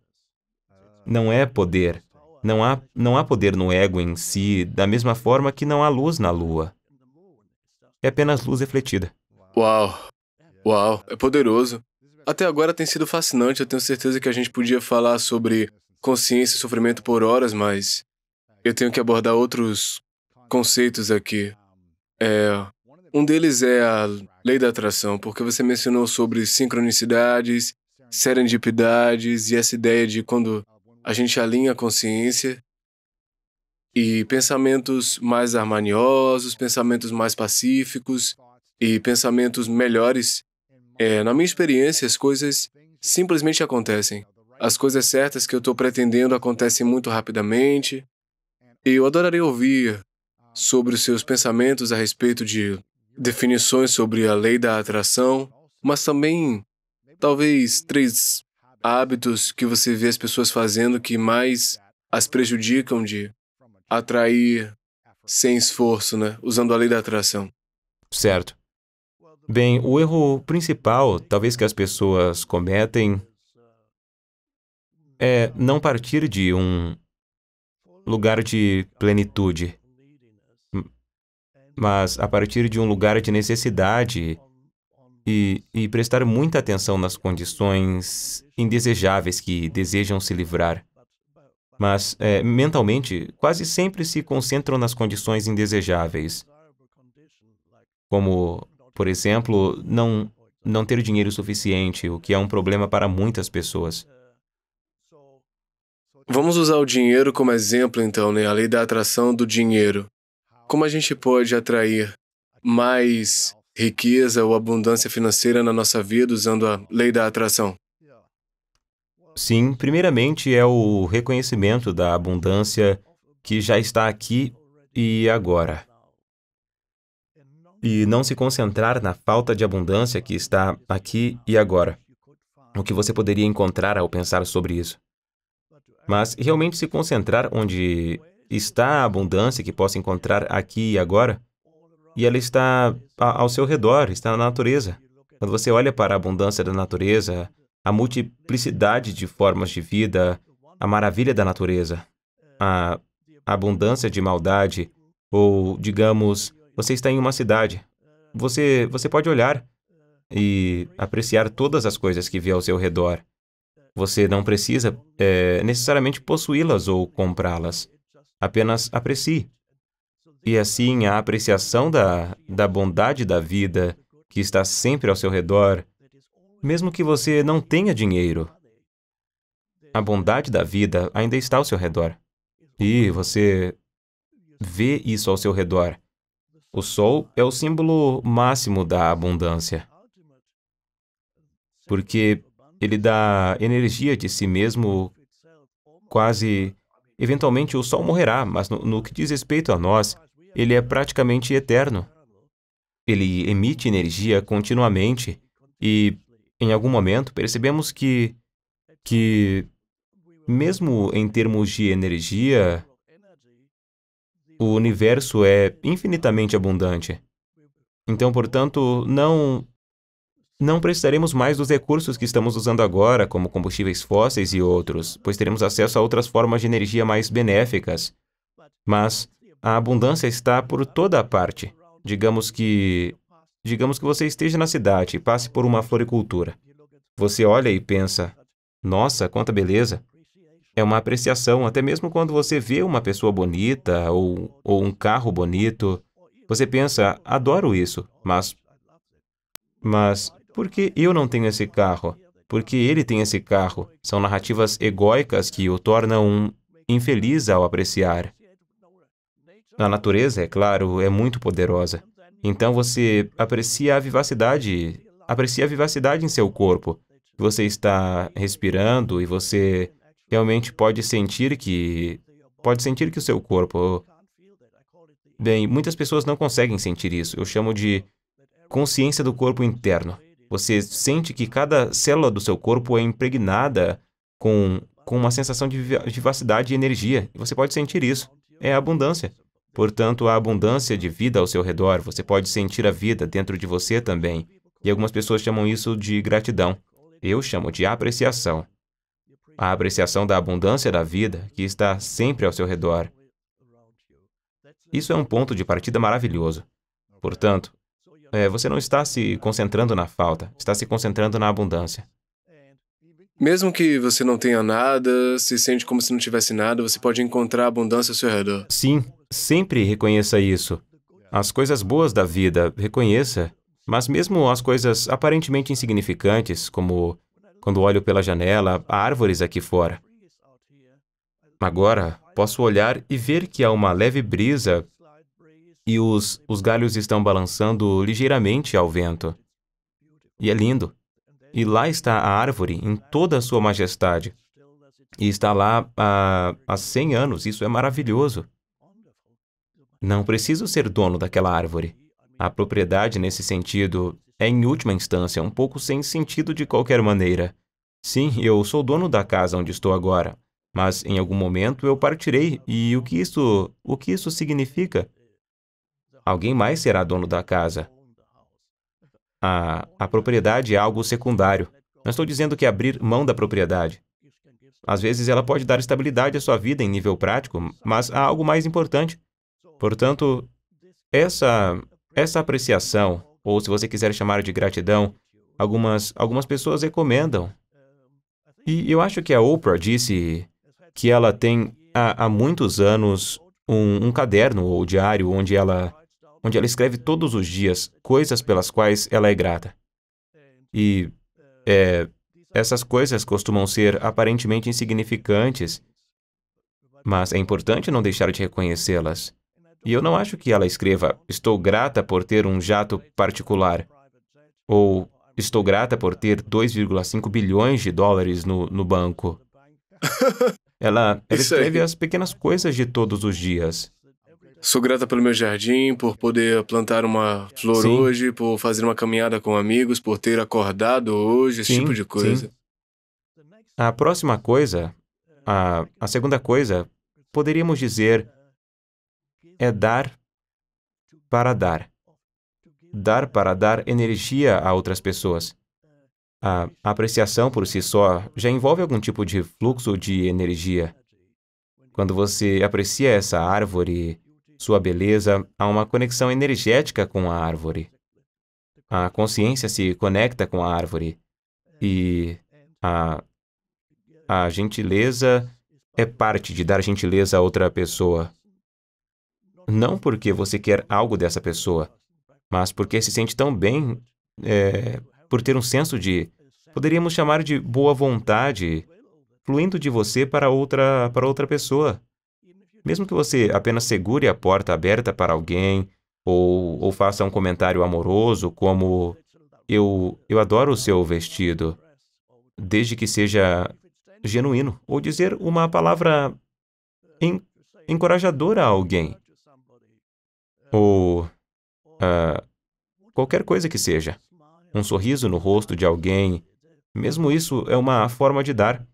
Não é poder. Não há, não há poder no ego em si, da mesma forma que não há luz na lua. É apenas luz refletida. Uau! Uau! É poderoso. Até agora tem sido fascinante. Eu tenho certeza que a gente podia falar sobre consciência e sofrimento por horas, mas eu tenho que abordar outros conceitos aqui. É, um deles é a lei da atração, porque você mencionou sobre sincronicidades, serendipidades e essa ideia de quando a gente alinha a consciência e pensamentos mais harmoniosos, pensamentos mais pacíficos e pensamentos melhores. É, na minha experiência, as coisas simplesmente acontecem. As coisas certas que eu estou pretendendo acontecem muito rapidamente. E eu adoraria ouvir sobre os seus pensamentos a respeito de definições sobre a lei da atração, mas também talvez três hábitos que você vê as pessoas fazendo que mais as prejudicam de atrair sem esforço, né? Usando a lei da atração. Certo. Bem, o erro principal, talvez que as pessoas cometem, é não partir de um lugar de plenitude mas a partir de um lugar de necessidade e, e prestar muita atenção nas condições indesejáveis que desejam se livrar. Mas, é, mentalmente, quase sempre se concentram nas condições indesejáveis, como, por exemplo, não, não ter dinheiro suficiente, o que é um problema para muitas pessoas. Vamos usar o dinheiro como exemplo, então, né? A lei da atração do dinheiro. Como a gente pode atrair mais riqueza ou abundância financeira na nossa vida usando a lei da atração? Sim, primeiramente é o reconhecimento da abundância que já está aqui e agora. E não se concentrar na falta de abundância que está aqui e agora. O que você poderia encontrar ao pensar sobre isso. Mas realmente se concentrar onde está a abundância que possa encontrar aqui e agora, e ela está ao seu redor, está na natureza. Quando você olha para a abundância da natureza, a multiplicidade de formas de vida, a maravilha da natureza, a abundância de maldade, ou digamos, você está em uma cidade, você você pode olhar e apreciar todas as coisas que vê ao seu redor. Você não precisa é, necessariamente possuí-las ou comprá-las apenas aprecie. E assim, a apreciação da, da bondade da vida, que está sempre ao seu redor, mesmo que você não tenha dinheiro, a bondade da vida ainda está ao seu redor. E você vê isso ao seu redor. O sol é o símbolo máximo da abundância, porque ele dá energia de si mesmo quase Eventualmente o sol morrerá, mas no, no que diz respeito a nós, ele é praticamente eterno. Ele emite energia continuamente e, em algum momento, percebemos que, que mesmo em termos de energia, o universo é infinitamente abundante. Então, portanto, não não precisaremos mais dos recursos que estamos usando agora, como combustíveis fósseis e outros, pois teremos acesso a outras formas de energia mais benéficas. Mas a abundância está por toda a parte. Digamos que digamos que você esteja na cidade e passe por uma floricultura. Você olha e pensa: "Nossa, quanta beleza!" É uma apreciação, até mesmo quando você vê uma pessoa bonita ou, ou um carro bonito. Você pensa, adoro isso, mas mas porque eu não tenho esse carro? Porque ele tem esse carro? São narrativas egóicas que o tornam um infeliz ao apreciar. A natureza, é claro, é muito poderosa. Então você aprecia a vivacidade, aprecia a vivacidade em seu corpo. Você está respirando e você realmente pode sentir que pode sentir que o seu corpo Bem, muitas pessoas não conseguem sentir isso. Eu chamo de consciência do corpo interno. Você sente que cada célula do seu corpo é impregnada com, com uma sensação de vivacidade e energia. você pode sentir isso. É a abundância. Portanto, a abundância de vida ao seu redor. Você pode sentir a vida dentro de você também. E algumas pessoas chamam isso de gratidão. Eu chamo de apreciação. A apreciação da abundância da vida que está sempre ao seu redor. Isso é um ponto de partida maravilhoso. Portanto, é, você não está se concentrando na falta, está se concentrando na abundância. Mesmo que você não tenha nada, se sente como se não tivesse nada, você pode encontrar abundância ao seu redor. Sim, sempre reconheça isso. As coisas boas da vida, reconheça. Mas mesmo as coisas aparentemente insignificantes, como quando olho pela janela, há árvores aqui fora. Agora, posso olhar e ver que há uma leve brisa e os, os galhos estão balançando ligeiramente ao vento. E é lindo. E lá está a árvore em toda a sua majestade. E está lá há, há 100 anos, isso é maravilhoso. Não preciso ser dono daquela árvore. A propriedade, nesse sentido, é em última instância um pouco sem sentido de qualquer maneira. Sim, eu sou dono da casa onde estou agora, mas em algum momento eu partirei e o que isso, o que isso significa? Alguém mais será dono da casa. A, a propriedade é algo secundário. Não estou dizendo que abrir mão da propriedade. Às vezes ela pode dar estabilidade à sua vida em nível prático, mas há algo mais importante. Portanto, essa essa apreciação, ou se você quiser chamar de gratidão, algumas algumas pessoas recomendam. E eu acho que a Oprah disse que ela tem há, há muitos anos um, um caderno ou diário onde ela onde ela escreve todos os dias coisas pelas quais ela é grata. E é, essas coisas costumam ser aparentemente insignificantes, mas é importante não deixar de reconhecê-las. E eu não acho que ela escreva: Estou grata por ter um jato particular, ou Estou grata por ter 2,5 bilhões de dólares no, no banco. ela, ela escreve as pequenas coisas de todos os dias. Sou grata pelo meu jardim, por poder plantar uma flor sim. hoje, por fazer uma caminhada com amigos, por ter acordado hoje, esse sim, tipo de coisa. Sim. A próxima coisa, a, a segunda coisa, poderíamos dizer é dar para dar. Dar para dar energia a outras pessoas. A apreciação por si só já envolve algum tipo de fluxo de energia. Quando você aprecia essa árvore, sua beleza há uma conexão energética com a árvore. A consciência se conecta com a árvore e a, a gentileza é parte de dar gentileza a outra pessoa. Não porque você quer algo dessa pessoa, mas porque se sente tão bem é, por ter um senso de, poderíamos chamar de boa vontade, fluindo de você para outra, para outra pessoa. Mesmo que você apenas segure a porta aberta para alguém ou, ou faça um comentário amoroso como eu, eu adoro o seu vestido, desde que seja genuíno, ou dizer uma palavra en, encorajadora a alguém, ou uh, qualquer coisa que seja. Um sorriso no rosto de alguém, mesmo isso é uma forma de dar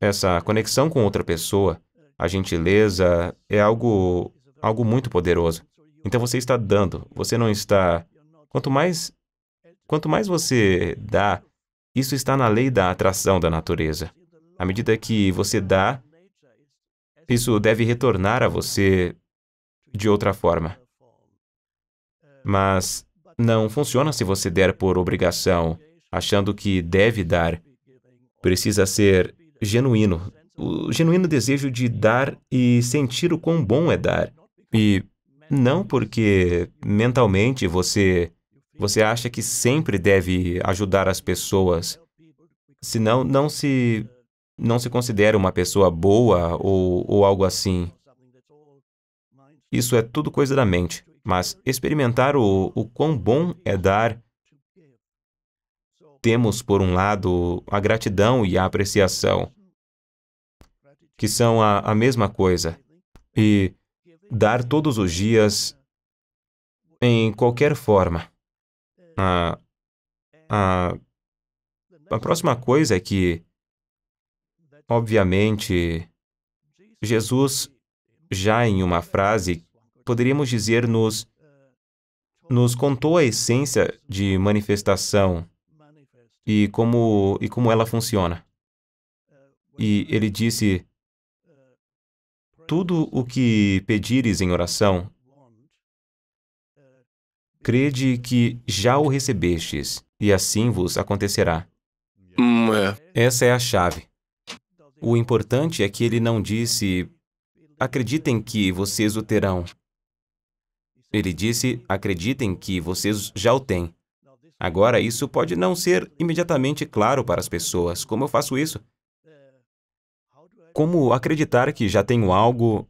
essa conexão com outra pessoa. A gentileza é algo, algo muito poderoso. Então você está dando, você não está. Quanto mais, quanto mais você dá, isso está na lei da atração da natureza. À medida que você dá, isso deve retornar a você de outra forma. Mas não funciona se você der por obrigação, achando que deve dar. Precisa ser genuíno, o genuíno desejo de dar e sentir o quão bom é dar. E não porque mentalmente você você acha que sempre deve ajudar as pessoas, senão não se não se considera uma pessoa boa ou, ou algo assim. Isso é tudo coisa da mente, mas experimentar o, o quão bom é dar. Temos, por um lado, a gratidão e a apreciação, que são a, a mesma coisa, e dar todos os dias, em qualquer forma. A, a, a próxima coisa é que, obviamente, Jesus, já em uma frase, poderíamos dizer, nos, nos contou a essência de manifestação e como, e como ela funciona. E ele disse: tudo o que pedires em oração, crede que já o recebestes, e assim vos acontecerá. Hum, é. Essa é a chave. O importante é que ele não disse, acreditem que vocês o terão. Ele disse, acreditem que vocês já o têm. Agora, isso pode não ser imediatamente claro para as pessoas. Como eu faço isso? como acreditar que já tenho algo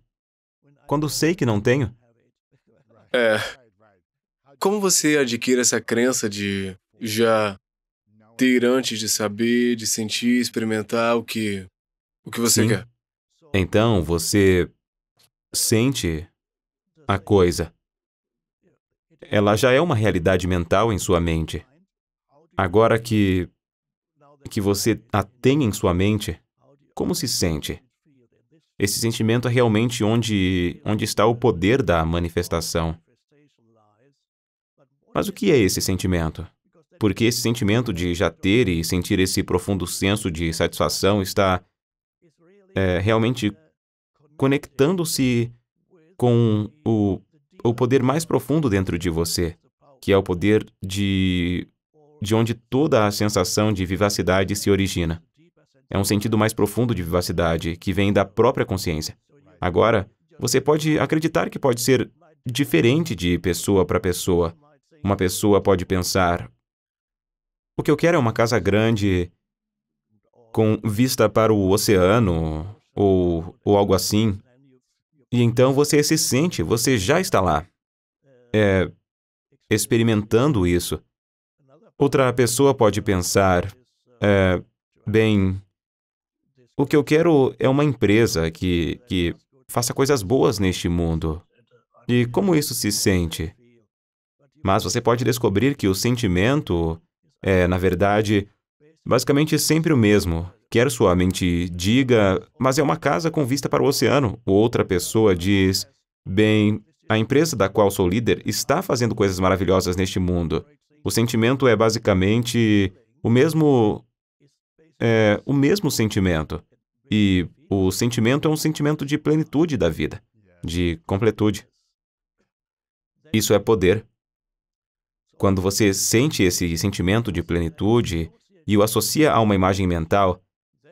quando sei que não tenho? É. Como você adquire essa crença de já ter antes de saber, de sentir, experimentar o que o que você Sim. quer? Então, você sente a coisa. Ela já é uma realidade mental em sua mente. Agora que que você a tem em sua mente, como se sente? Esse sentimento é realmente onde, onde está o poder da manifestação. Mas o que é esse sentimento? Porque esse sentimento de já ter e sentir esse profundo senso de satisfação está é, realmente conectando-se com o, o poder mais profundo dentro de você, que é o poder de, de onde toda a sensação de vivacidade se origina. É um sentido mais profundo de vivacidade que vem da própria consciência. Agora, você pode acreditar que pode ser diferente de pessoa para pessoa. Uma pessoa pode pensar: o que eu quero é uma casa grande com vista para o oceano ou, ou algo assim. E então você se sente, você já está lá. É, experimentando isso. Outra pessoa pode pensar: é, bem, o que eu quero é uma empresa que, que faça coisas boas neste mundo. E como isso se sente? Mas você pode descobrir que o sentimento é, na verdade, basicamente sempre o mesmo. Quer sua mente diga, mas é uma casa com vista para o oceano. Outra pessoa diz, bem, a empresa da qual sou líder está fazendo coisas maravilhosas neste mundo. O sentimento é basicamente o mesmo é o mesmo sentimento. E o sentimento é um sentimento de plenitude da vida, de completude. Isso é poder. Quando você sente esse sentimento de plenitude e o associa a uma imagem mental,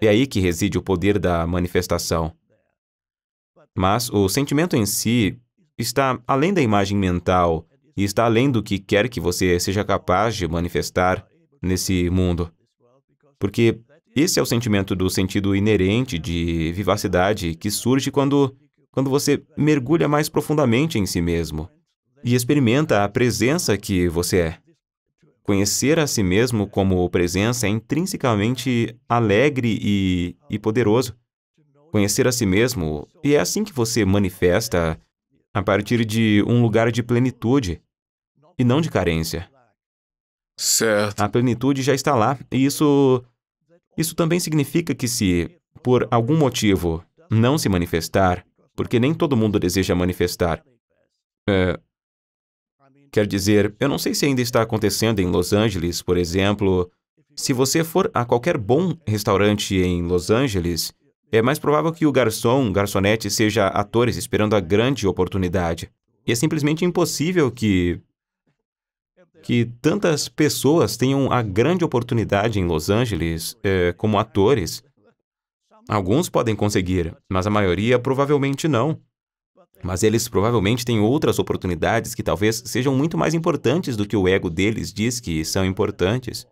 é aí que reside o poder da manifestação. Mas o sentimento em si está além da imagem mental e está além do que quer que você seja capaz de manifestar nesse mundo. Porque esse é o sentimento do sentido inerente de vivacidade que surge quando, quando você mergulha mais profundamente em si mesmo e experimenta a presença que você é. Conhecer a si mesmo como presença é intrinsecamente alegre e, e poderoso. Conhecer a si mesmo, e é assim que você manifesta a partir de um lugar de plenitude e não de carência. Certo. A plenitude já está lá, e isso isso também significa que, se por algum motivo não se manifestar, porque nem todo mundo deseja manifestar, é, quer dizer, eu não sei se ainda está acontecendo em Los Angeles, por exemplo. Se você for a qualquer bom restaurante em Los Angeles, é mais provável que o garçom, garçonete, seja atores esperando a grande oportunidade. E é simplesmente impossível que que tantas pessoas tenham a grande oportunidade em Los Angeles é, como atores. Alguns podem conseguir, mas a maioria provavelmente não. Mas eles provavelmente têm outras oportunidades que talvez sejam muito mais importantes do que o ego deles diz que são importantes.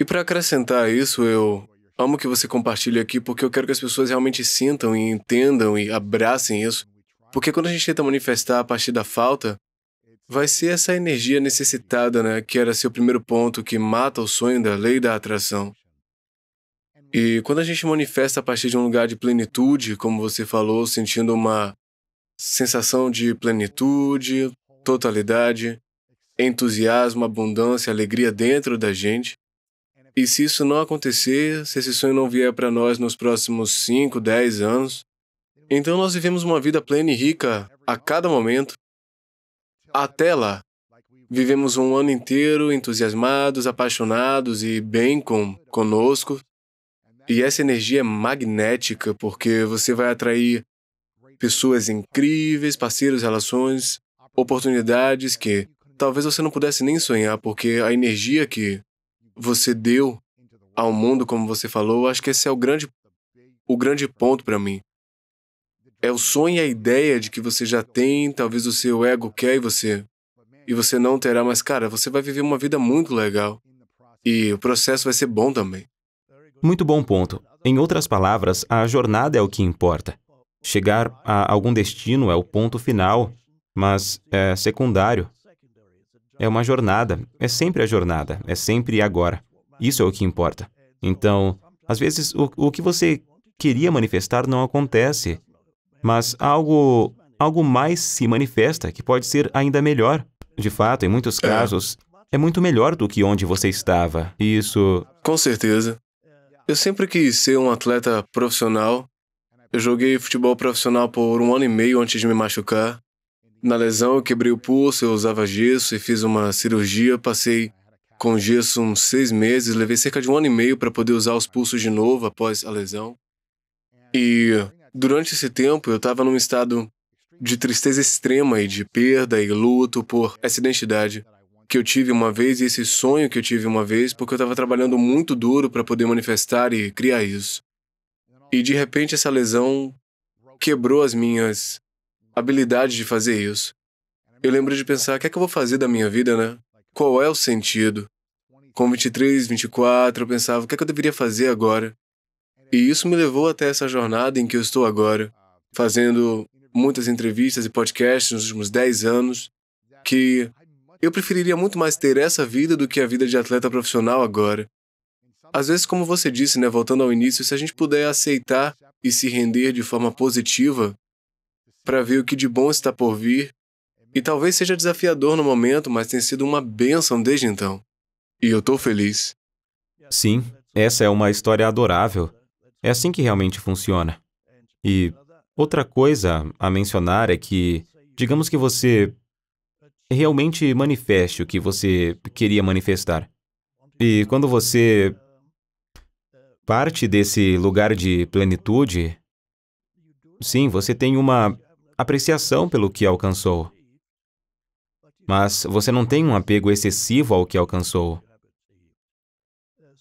E para acrescentar isso, eu amo que você compartilhe aqui porque eu quero que as pessoas realmente sintam e entendam e abracem isso. Porque quando a gente tenta manifestar a partir da falta, vai ser essa energia necessitada, né, que era seu primeiro ponto, que mata o sonho da lei da atração. E quando a gente manifesta a partir de um lugar de plenitude, como você falou, sentindo uma sensação de plenitude, totalidade, entusiasmo, abundância, alegria dentro da gente, e se isso não acontecer, se esse sonho não vier para nós nos próximos 5, 10 anos, então nós vivemos uma vida plena e rica a cada momento, até lá, vivemos um ano inteiro entusiasmados, apaixonados e bem com conosco. E essa energia é magnética porque você vai atrair pessoas incríveis, parceiros, relações, oportunidades que talvez você não pudesse nem sonhar porque a energia que você deu ao mundo, como você falou, acho que esse é o grande o grande ponto para mim. É o sonho e a ideia de que você já tem, talvez o seu ego quer e você. E você não terá, mas cara, você vai viver uma vida muito legal. E o processo vai ser bom também. Muito bom ponto. Em outras palavras, a jornada é o que importa. Chegar a algum destino é o ponto final, mas é secundário. É uma jornada, é sempre a jornada, é sempre agora. Isso é o que importa. Então, às vezes, o, o que você queria manifestar não acontece, mas algo, algo mais se manifesta que pode ser ainda melhor. De fato, em muitos é. casos, é, é muito melhor do que onde você estava. Isso. Com certeza. Eu sempre quis ser um atleta profissional. Eu joguei futebol profissional por um ano e meio antes de me machucar. Na lesão, eu quebrei o pulso, eu usava gesso e fiz uma cirurgia. Passei com gesso uns seis meses, levei cerca de um ano e meio para poder usar os pulsos de novo após a lesão. E Durante esse tempo, eu estava num estado de tristeza extrema e de perda e luto por essa identidade que eu tive uma vez e esse sonho que eu tive uma vez, porque eu estava trabalhando muito duro para poder manifestar e criar isso. E de repente essa lesão quebrou as minhas habilidades de fazer isso. Eu lembro de pensar: o que é que eu vou fazer da minha vida, né? Qual é o sentido? Com 23, 24, eu pensava: o que é que eu deveria fazer agora? E isso me levou até essa jornada em que eu estou agora, fazendo muitas entrevistas e podcasts nos últimos 10 anos, que eu preferiria muito mais ter essa vida do que a vida de atleta profissional agora. Às vezes, como você disse, né, voltando ao início, se a gente puder aceitar e se render de forma positiva para ver o que de bom está por vir, e talvez seja desafiador no momento, mas tem sido uma bênção desde então. E eu estou feliz. Sim, essa é uma história adorável. É assim que realmente funciona. E outra coisa a mencionar é que, digamos que você realmente manifeste o que você queria manifestar. E quando você parte desse lugar de plenitude, sim, você tem uma apreciação pelo que alcançou. Mas você não tem um apego excessivo ao que alcançou.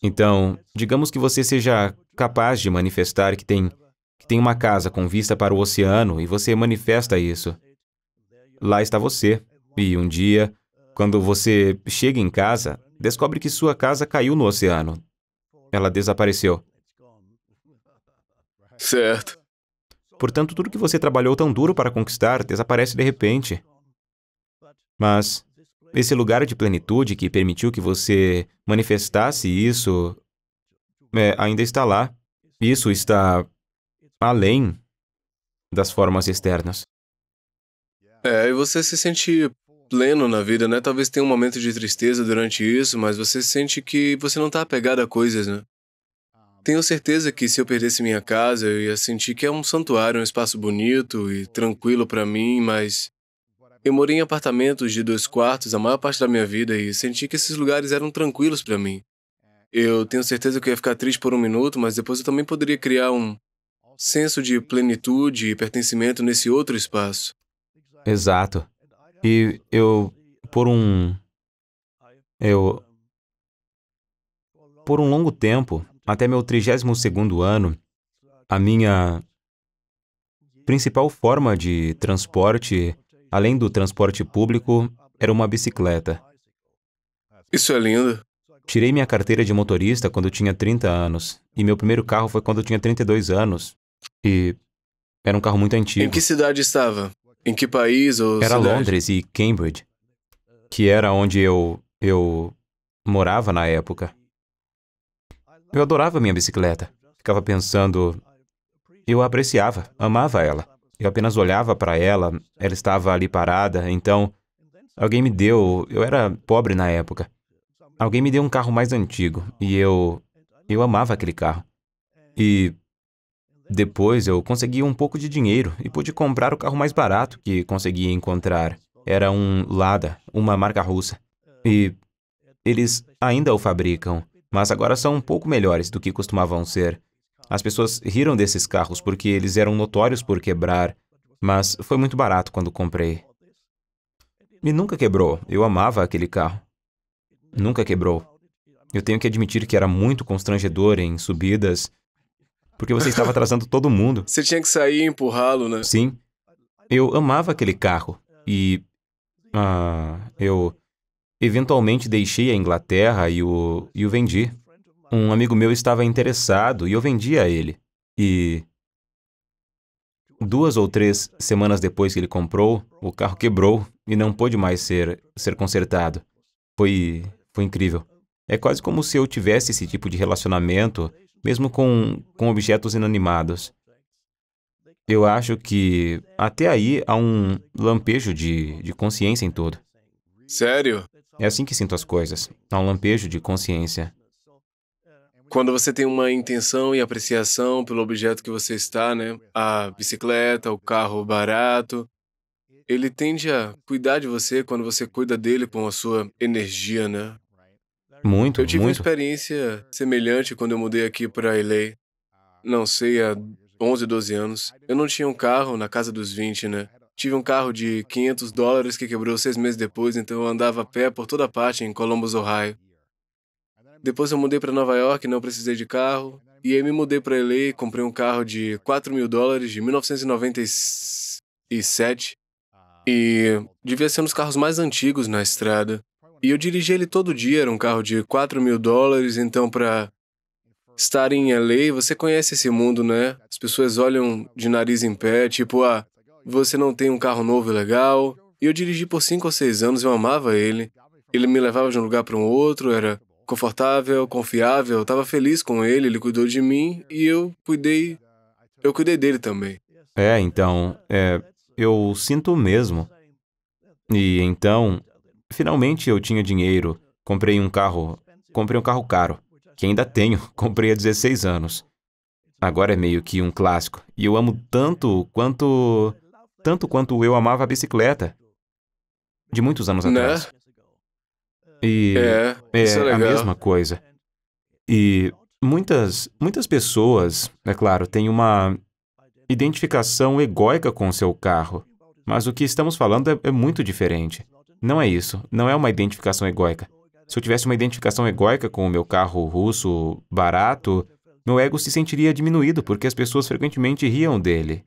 Então, digamos que você seja capaz de manifestar que tem, que tem uma casa com vista para o oceano e você manifesta isso. Lá está você. E um dia, quando você chega em casa, descobre que sua casa caiu no oceano. Ela desapareceu. Certo. Portanto, tudo que você trabalhou tão duro para conquistar desaparece de repente. Mas esse lugar de plenitude que permitiu que você manifestasse isso é, ainda está lá. Isso está além das formas externas. É, e você se sente pleno na vida, né? Talvez tenha um momento de tristeza durante isso, mas você sente que você não está apegado a coisas, né? Tenho certeza que se eu perdesse minha casa, eu ia sentir que é um santuário, um espaço bonito e tranquilo para mim, mas eu morei em apartamentos de dois quartos a maior parte da minha vida e senti que esses lugares eram tranquilos para mim. Eu tenho certeza que eu ia ficar triste por um minuto, mas depois eu também poderia criar um senso de plenitude e pertencimento nesse outro espaço. Exato. E eu, por um. Eu. Por um longo tempo, até meu 32 ano, a minha principal forma de transporte, além do transporte público, era uma bicicleta. Isso é lindo. Tirei minha carteira de motorista quando eu tinha 30 anos, e meu primeiro carro foi quando eu tinha 32 anos. E era um carro muito antigo. Em que cidade estava? Em que país ou Era cidade? Londres e Cambridge, que era onde eu eu morava na época. Eu adorava minha bicicleta. Ficava pensando, eu a apreciava, amava ela. Eu apenas olhava para ela, ela estava ali parada, então alguém me deu, eu era pobre na época. Alguém me deu um carro mais antigo e eu. Eu amava aquele carro. E. Depois eu consegui um pouco de dinheiro e pude comprar o carro mais barato que consegui encontrar. Era um Lada, uma marca russa. E. Eles ainda o fabricam, mas agora são um pouco melhores do que costumavam ser. As pessoas riram desses carros porque eles eram notórios por quebrar, mas foi muito barato quando comprei. E nunca quebrou, eu amava aquele carro nunca quebrou. Eu tenho que admitir que era muito constrangedor em subidas, porque você estava atrasando todo mundo. Você tinha que sair e empurrá-lo, né? Sim. Eu amava aquele carro e. Ah, eu. Eventualmente deixei a Inglaterra e o, e o vendi. Um amigo meu estava interessado e eu vendi a ele. E. Duas ou três semanas depois que ele comprou, o carro quebrou e não pôde mais ser, ser consertado. Foi foi incrível. É quase como se eu tivesse esse tipo de relacionamento, mesmo com, com objetos inanimados. Eu acho que até aí há um lampejo de, de consciência em tudo. Sério? É assim que sinto as coisas. Há um lampejo de consciência. Quando você tem uma intenção e apreciação pelo objeto que você está, né? A bicicleta, o carro barato, ele tende a cuidar de você quando você cuida dele com a sua energia, né? Muito, Eu tive muito. uma experiência semelhante quando eu mudei aqui para LA. Não sei, há 11, 12 anos. Eu não tinha um carro na casa dos 20, né? Tive um carro de 500 dólares que quebrou seis meses depois, então eu andava a pé por toda parte em Columbus, Ohio. Depois eu mudei para Nova York, não precisei de carro. E aí me mudei para LA e comprei um carro de 4 mil dólares de 1997. E devia ser um dos carros mais antigos na estrada. E eu dirigi ele todo dia, era um carro de 4 mil dólares, então para estar em LA, você conhece esse mundo, né? As pessoas olham de nariz em pé, tipo, ah, você não tem um carro novo legal. E eu dirigi por 5 ou 6 anos, eu amava ele. Ele me levava de um lugar para um outro, era confortável, confiável, eu estava feliz com ele, ele cuidou de mim e eu cuidei, eu cuidei dele também. É, então, é, eu sinto mesmo. E então, Finalmente eu tinha dinheiro. Comprei um carro. Comprei um carro caro, que ainda tenho. Comprei há 16 anos. Agora é meio que um clássico. E eu amo tanto quanto. tanto quanto eu amava a bicicleta. De muitos anos né? atrás. E é, é, é a mesma coisa. E muitas, muitas pessoas, é claro, têm uma identificação egóica com seu carro. Mas o que estamos falando é, é muito diferente. Não é isso. Não é uma identificação egóica. Se eu tivesse uma identificação egóica com o meu carro russo barato, meu ego se sentiria diminuído porque as pessoas frequentemente riam dele.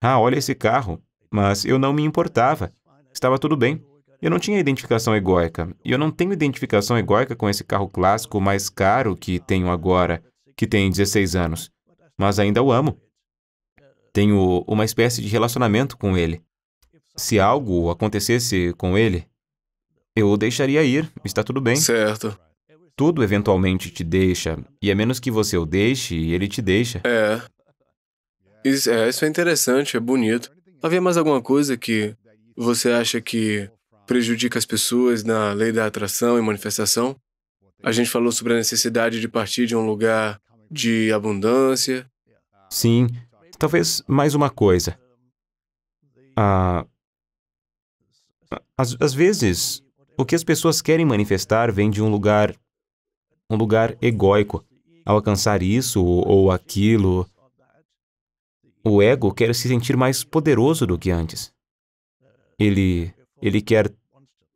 Ah, olha esse carro. Mas eu não me importava. Estava tudo bem. Eu não tinha identificação egóica. E eu não tenho identificação egóica com esse carro clássico mais caro que tenho agora, que tem 16 anos. Mas ainda o amo. Tenho uma espécie de relacionamento com ele. Se algo acontecesse com ele, eu o deixaria ir, está tudo bem. Certo. Tudo eventualmente te deixa, e a é menos que você o deixe, ele te deixa. É. Isso é, isso é interessante, é bonito. Havia mais alguma coisa que você acha que prejudica as pessoas na lei da atração e manifestação? A gente falou sobre a necessidade de partir de um lugar de abundância. Sim. Talvez mais uma coisa. Ah. Às, às vezes, o que as pessoas querem manifestar vem de um lugar, um lugar egóico. Ao alcançar isso ou aquilo, o ego quer se sentir mais poderoso do que antes. Ele, ele quer,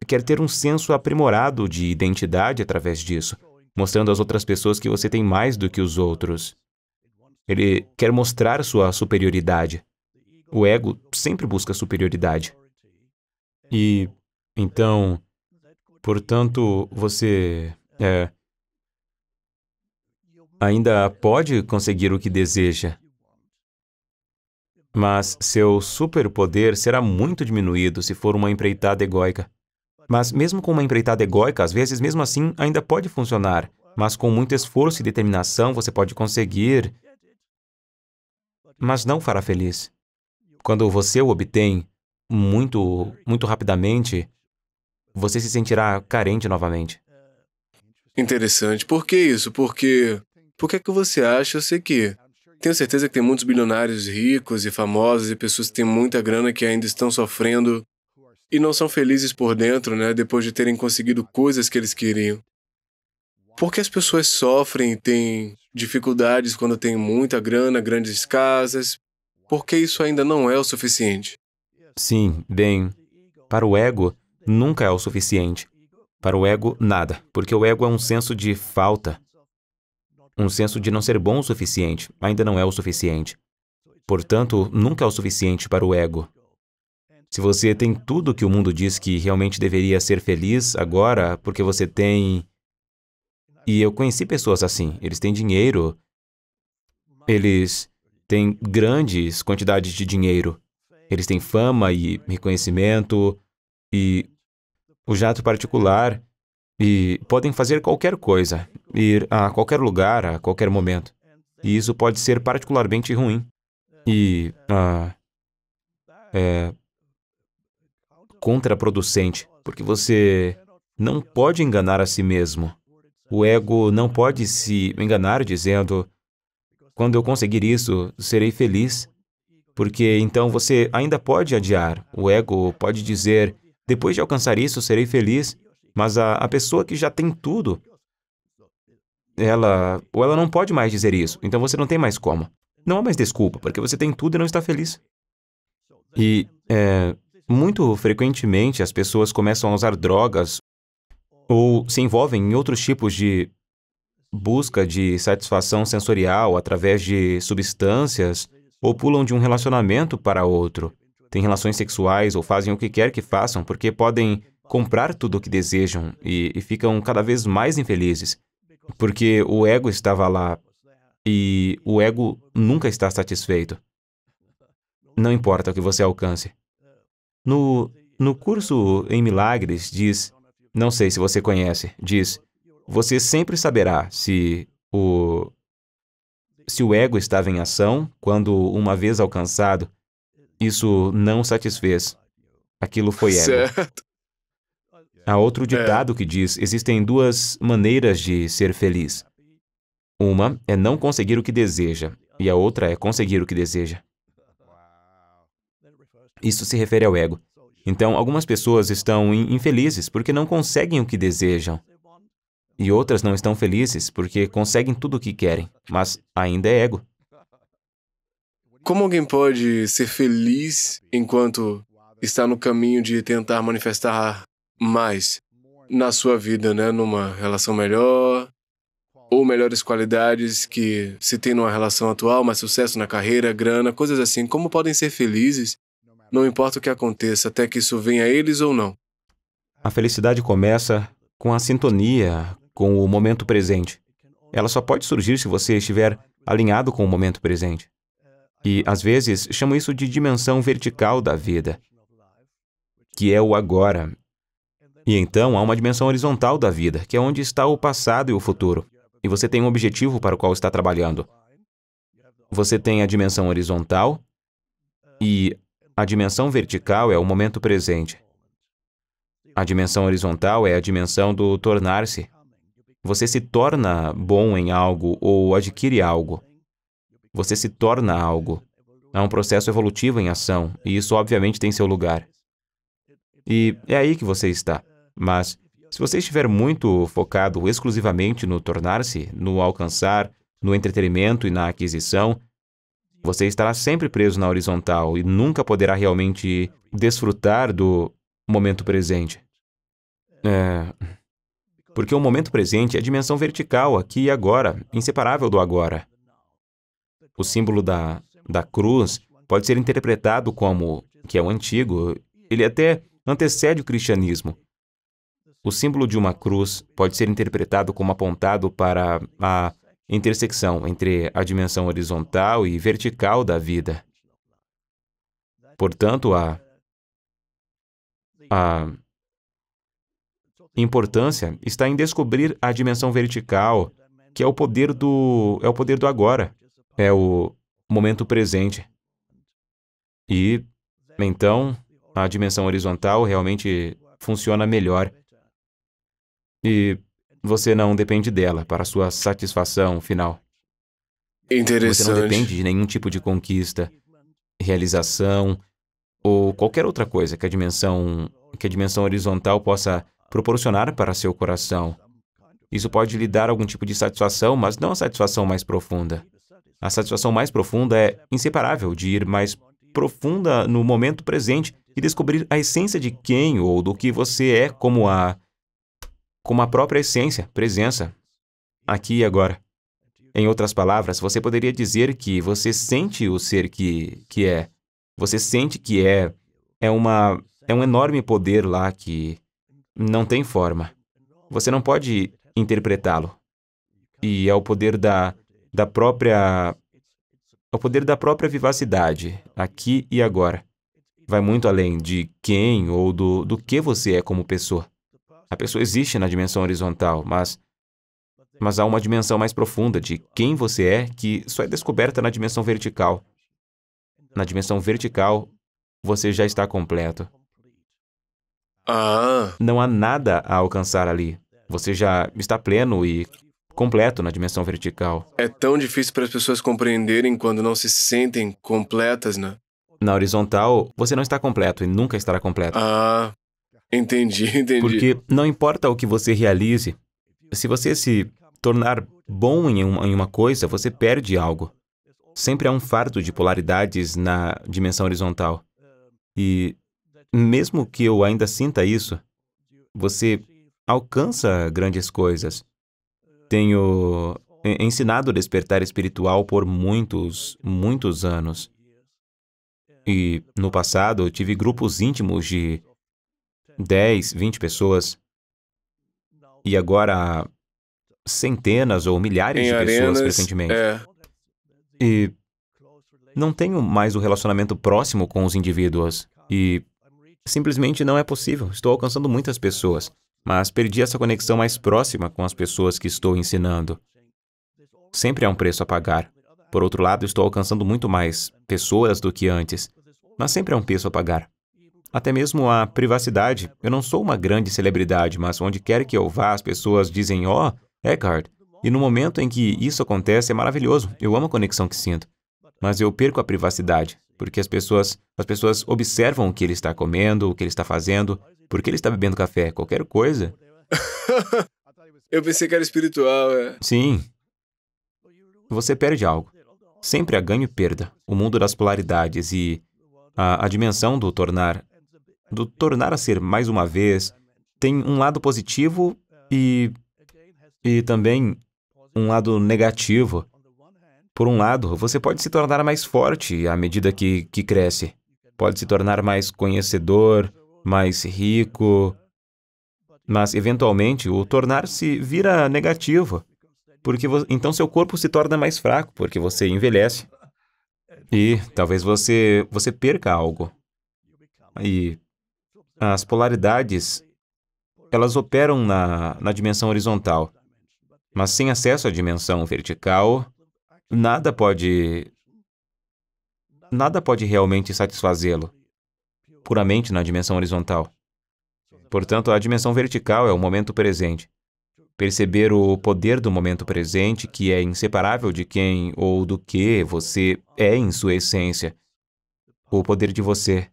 quer ter um senso aprimorado de identidade através disso, mostrando às outras pessoas que você tem mais do que os outros. Ele quer mostrar sua superioridade. O ego sempre busca superioridade. E então, portanto, você é, ainda pode conseguir o que deseja, mas seu superpoder será muito diminuído se for uma empreitada egóica. Mas mesmo com uma empreitada egóica, às vezes mesmo assim ainda pode funcionar, mas com muito esforço e determinação você pode conseguir, mas não fará feliz. Quando você o obtém, muito, muito rapidamente, você se sentirá carente novamente. Interessante. Por que isso? Porque. Por que é que você acha? Eu sei que. Tenho certeza que tem muitos bilionários ricos e famosos e pessoas que têm muita grana que ainda estão sofrendo e não são felizes por dentro, né? Depois de terem conseguido coisas que eles queriam. Por que as pessoas sofrem e têm dificuldades quando têm muita grana, grandes casas? Por que isso ainda não é o suficiente? Sim, bem, para o ego, nunca é o suficiente. Para o ego, nada, porque o ego é um senso de falta, um senso de não ser bom o suficiente, ainda não é o suficiente. Portanto, nunca é o suficiente para o ego. Se você tem tudo que o mundo diz que realmente deveria ser feliz agora, porque você tem. E eu conheci pessoas assim. Eles têm dinheiro, eles têm grandes quantidades de dinheiro, eles têm fama e reconhecimento e o jato particular e podem fazer qualquer coisa, ir a qualquer lugar, a qualquer momento. E isso pode ser particularmente ruim. E ah, é contraproducente, porque você não pode enganar a si mesmo. O ego não pode se enganar dizendo: quando eu conseguir isso, serei feliz. Porque então você ainda pode adiar. O ego pode dizer: depois de alcançar isso, serei feliz. Mas a, a pessoa que já tem tudo, ela ou ela não pode mais dizer isso. Então você não tem mais como. Não há mais desculpa, porque você tem tudo e não está feliz. E é, muito frequentemente as pessoas começam a usar drogas ou se envolvem em outros tipos de busca de satisfação sensorial através de substâncias ou pulam de um relacionamento para outro, têm relações sexuais ou fazem o que quer que façam porque podem comprar tudo o que desejam e, e ficam cada vez mais infelizes, porque o ego estava lá e o ego nunca está satisfeito. Não importa o que você alcance. No, no curso em Milagres, diz: não sei se você conhece, diz, você sempre saberá se o se o ego estava em ação, quando, uma vez alcançado, isso não satisfez. Aquilo foi ego. Certo. Há outro é. ditado é. que diz: existem duas maneiras de ser feliz. Uma é não conseguir o que deseja, e a outra é conseguir o que deseja. Isso se refere ao ego. Então, algumas pessoas estão infelizes porque não conseguem o que desejam. E outras não estão felizes porque conseguem tudo o que querem, mas ainda é ego. Como alguém pode ser feliz enquanto está no caminho de tentar manifestar mais na sua vida, né? Numa relação melhor, ou melhores qualidades que se tem numa relação atual, mais sucesso na carreira, grana, coisas assim. Como podem ser felizes, não importa o que aconteça, até que isso venha a eles ou não. A felicidade começa com a sintonia, com o momento presente. Ela só pode surgir se você estiver alinhado com o momento presente. E, às vezes, chamo isso de dimensão vertical da vida, que é o agora. E então há uma dimensão horizontal da vida, que é onde está o passado e o futuro. E você tem um objetivo para o qual está trabalhando. Você tem a dimensão horizontal e a dimensão vertical é o momento presente. A dimensão horizontal é a dimensão do tornar-se, você se torna bom em algo ou adquire algo. Você se torna algo. Há é um processo evolutivo em ação, e isso obviamente tem seu lugar. E é aí que você está. Mas, se você estiver muito focado exclusivamente no tornar-se, no alcançar, no entretenimento e na aquisição, você estará sempre preso na horizontal e nunca poderá realmente desfrutar do momento presente. É porque o momento presente é a dimensão vertical, aqui e agora, inseparável do agora. O símbolo da, da cruz pode ser interpretado como, que é o antigo, ele até antecede o cristianismo. O símbolo de uma cruz pode ser interpretado como apontado para a intersecção entre a dimensão horizontal e vertical da vida. Portanto, a, a Importância está em descobrir a dimensão vertical, que é o poder do é o poder do agora, é o momento presente. E então a dimensão horizontal realmente funciona melhor. E você não depende dela para sua satisfação final. Interessante. Você não depende de nenhum tipo de conquista, realização ou qualquer outra coisa que a dimensão que a dimensão horizontal possa proporcionar para seu coração. Isso pode lhe dar algum tipo de satisfação, mas não a satisfação mais profunda. A satisfação mais profunda é inseparável de ir mais profunda no momento presente e descobrir a essência de quem ou do que você é como a como a própria essência, presença, aqui e agora. Em outras palavras, você poderia dizer que você sente o ser que que é. Você sente que é é uma é um enorme poder lá que não tem forma. Você não pode interpretá-lo. E é o poder da, da própria. É o poder da própria vivacidade, aqui e agora. Vai muito além de quem ou do, do que você é como pessoa. A pessoa existe na dimensão horizontal, mas mas há uma dimensão mais profunda de quem você é que só é descoberta na dimensão vertical. Na dimensão vertical, você já está completo. Ah. Não há nada a alcançar ali. Você já está pleno e completo na dimensão vertical. É tão difícil para as pessoas compreenderem quando não se sentem completas, né? Na horizontal, você não está completo e nunca estará completo. Ah, entendi, entendi. Porque não importa o que você realize, se você se tornar bom em uma, em uma coisa, você perde algo. Sempre há um fardo de polaridades na dimensão horizontal. E mesmo que eu ainda sinta isso, você alcança grandes coisas. Tenho ensinado o despertar espiritual por muitos, muitos anos. E no passado tive grupos íntimos de 10, 20 pessoas. E agora centenas ou milhares em de arenas, pessoas recentemente. É. E não tenho mais o relacionamento próximo com os indivíduos. E simplesmente não é possível. Estou alcançando muitas pessoas, mas perdi essa conexão mais próxima com as pessoas que estou ensinando. Sempre há um preço a pagar. Por outro lado, estou alcançando muito mais pessoas do que antes, mas sempre há um preço a pagar. Até mesmo a privacidade. Eu não sou uma grande celebridade, mas onde quer que eu vá, as pessoas dizem: Ó, oh, Eckhart. E no momento em que isso acontece, é maravilhoso. Eu amo a conexão que sinto mas eu perco a privacidade, porque as pessoas, as pessoas observam o que ele está comendo, o que ele está fazendo, porque ele está bebendo café, qualquer coisa. eu pensei que era espiritual, é. Sim. Você perde algo. Sempre há ganho e perda. O mundo das polaridades e a, a dimensão do tornar, do tornar a ser mais uma vez, tem um lado positivo e, e também um lado negativo. Por um lado, você pode se tornar mais forte à medida que, que cresce. Pode se tornar mais conhecedor, mais rico. Mas, eventualmente, o tornar-se vira negativo. Porque então seu corpo se torna mais fraco, porque você envelhece. E talvez você, você perca algo. E as polaridades, elas operam na, na dimensão horizontal. Mas sem acesso à dimensão vertical, Nada pode. Nada pode realmente satisfazê-lo, puramente na dimensão horizontal. Portanto, a dimensão vertical é o momento presente. Perceber o poder do momento presente, que é inseparável de quem ou do que você é em sua essência, o poder de você.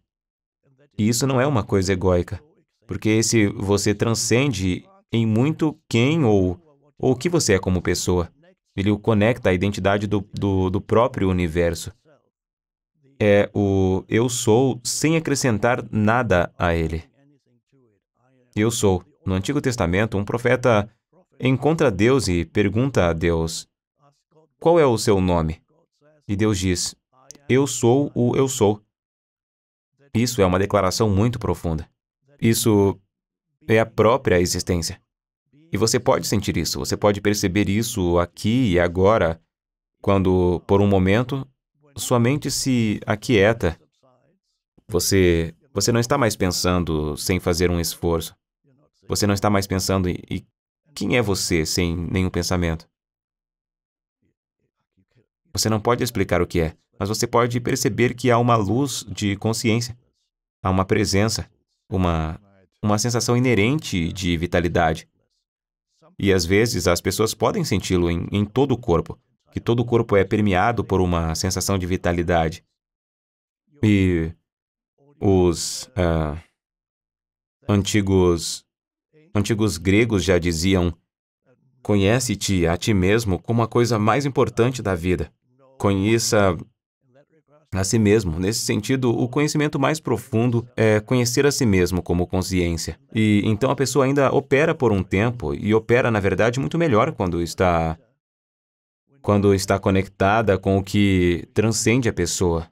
E isso não é uma coisa egóica, porque esse você transcende em muito quem ou o que você é como pessoa. Ele o conecta à identidade do, do, do próprio universo. É o eu sou sem acrescentar nada a ele. Eu sou. No Antigo Testamento, um profeta encontra Deus e pergunta a Deus: Qual é o seu nome? E Deus diz: Eu sou o eu sou. Isso é uma declaração muito profunda. Isso é a própria existência. E você pode sentir isso, você pode perceber isso aqui e agora, quando, por um momento, sua mente se aquieta. Você, você não está mais pensando sem fazer um esforço. Você não está mais pensando em, em quem é você sem nenhum pensamento. Você não pode explicar o que é, mas você pode perceber que há uma luz de consciência, há uma presença, uma, uma sensação inerente de vitalidade. E às vezes as pessoas podem senti-lo em, em todo o corpo, que todo o corpo é permeado por uma sensação de vitalidade. E os uh, antigos antigos gregos já diziam: Conhece-te a ti mesmo como a coisa mais importante da vida. Conheça a si mesmo. Nesse sentido, o conhecimento mais profundo é conhecer a si mesmo como consciência. E então a pessoa ainda opera por um tempo e opera, na verdade, muito melhor quando está quando está conectada com o que transcende a pessoa.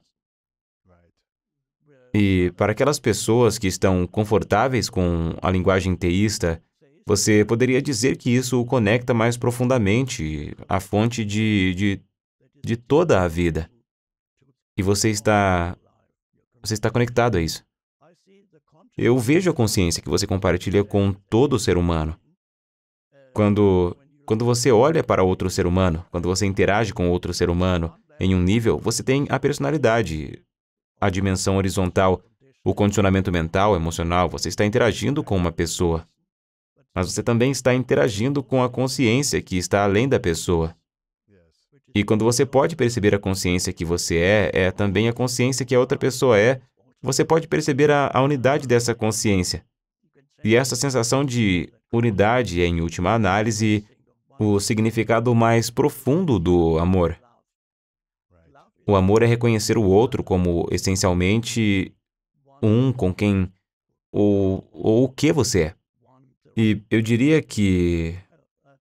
E para aquelas pessoas que estão confortáveis com a linguagem teísta, você poderia dizer que isso o conecta mais profundamente à fonte de, de, de toda a vida. E você está. Você está conectado a isso. Eu vejo a consciência que você compartilha com todo ser humano. Quando, quando você olha para outro ser humano, quando você interage com outro ser humano em um nível, você tem a personalidade, a dimensão horizontal, o condicionamento mental, emocional. Você está interagindo com uma pessoa. Mas você também está interagindo com a consciência que está além da pessoa. E quando você pode perceber a consciência que você é, é também a consciência que a outra pessoa é, você pode perceber a, a unidade dessa consciência. E essa sensação de unidade é, em última análise, o significado mais profundo do amor. O amor é reconhecer o outro como essencialmente um com quem ou, ou o que você é. E eu diria que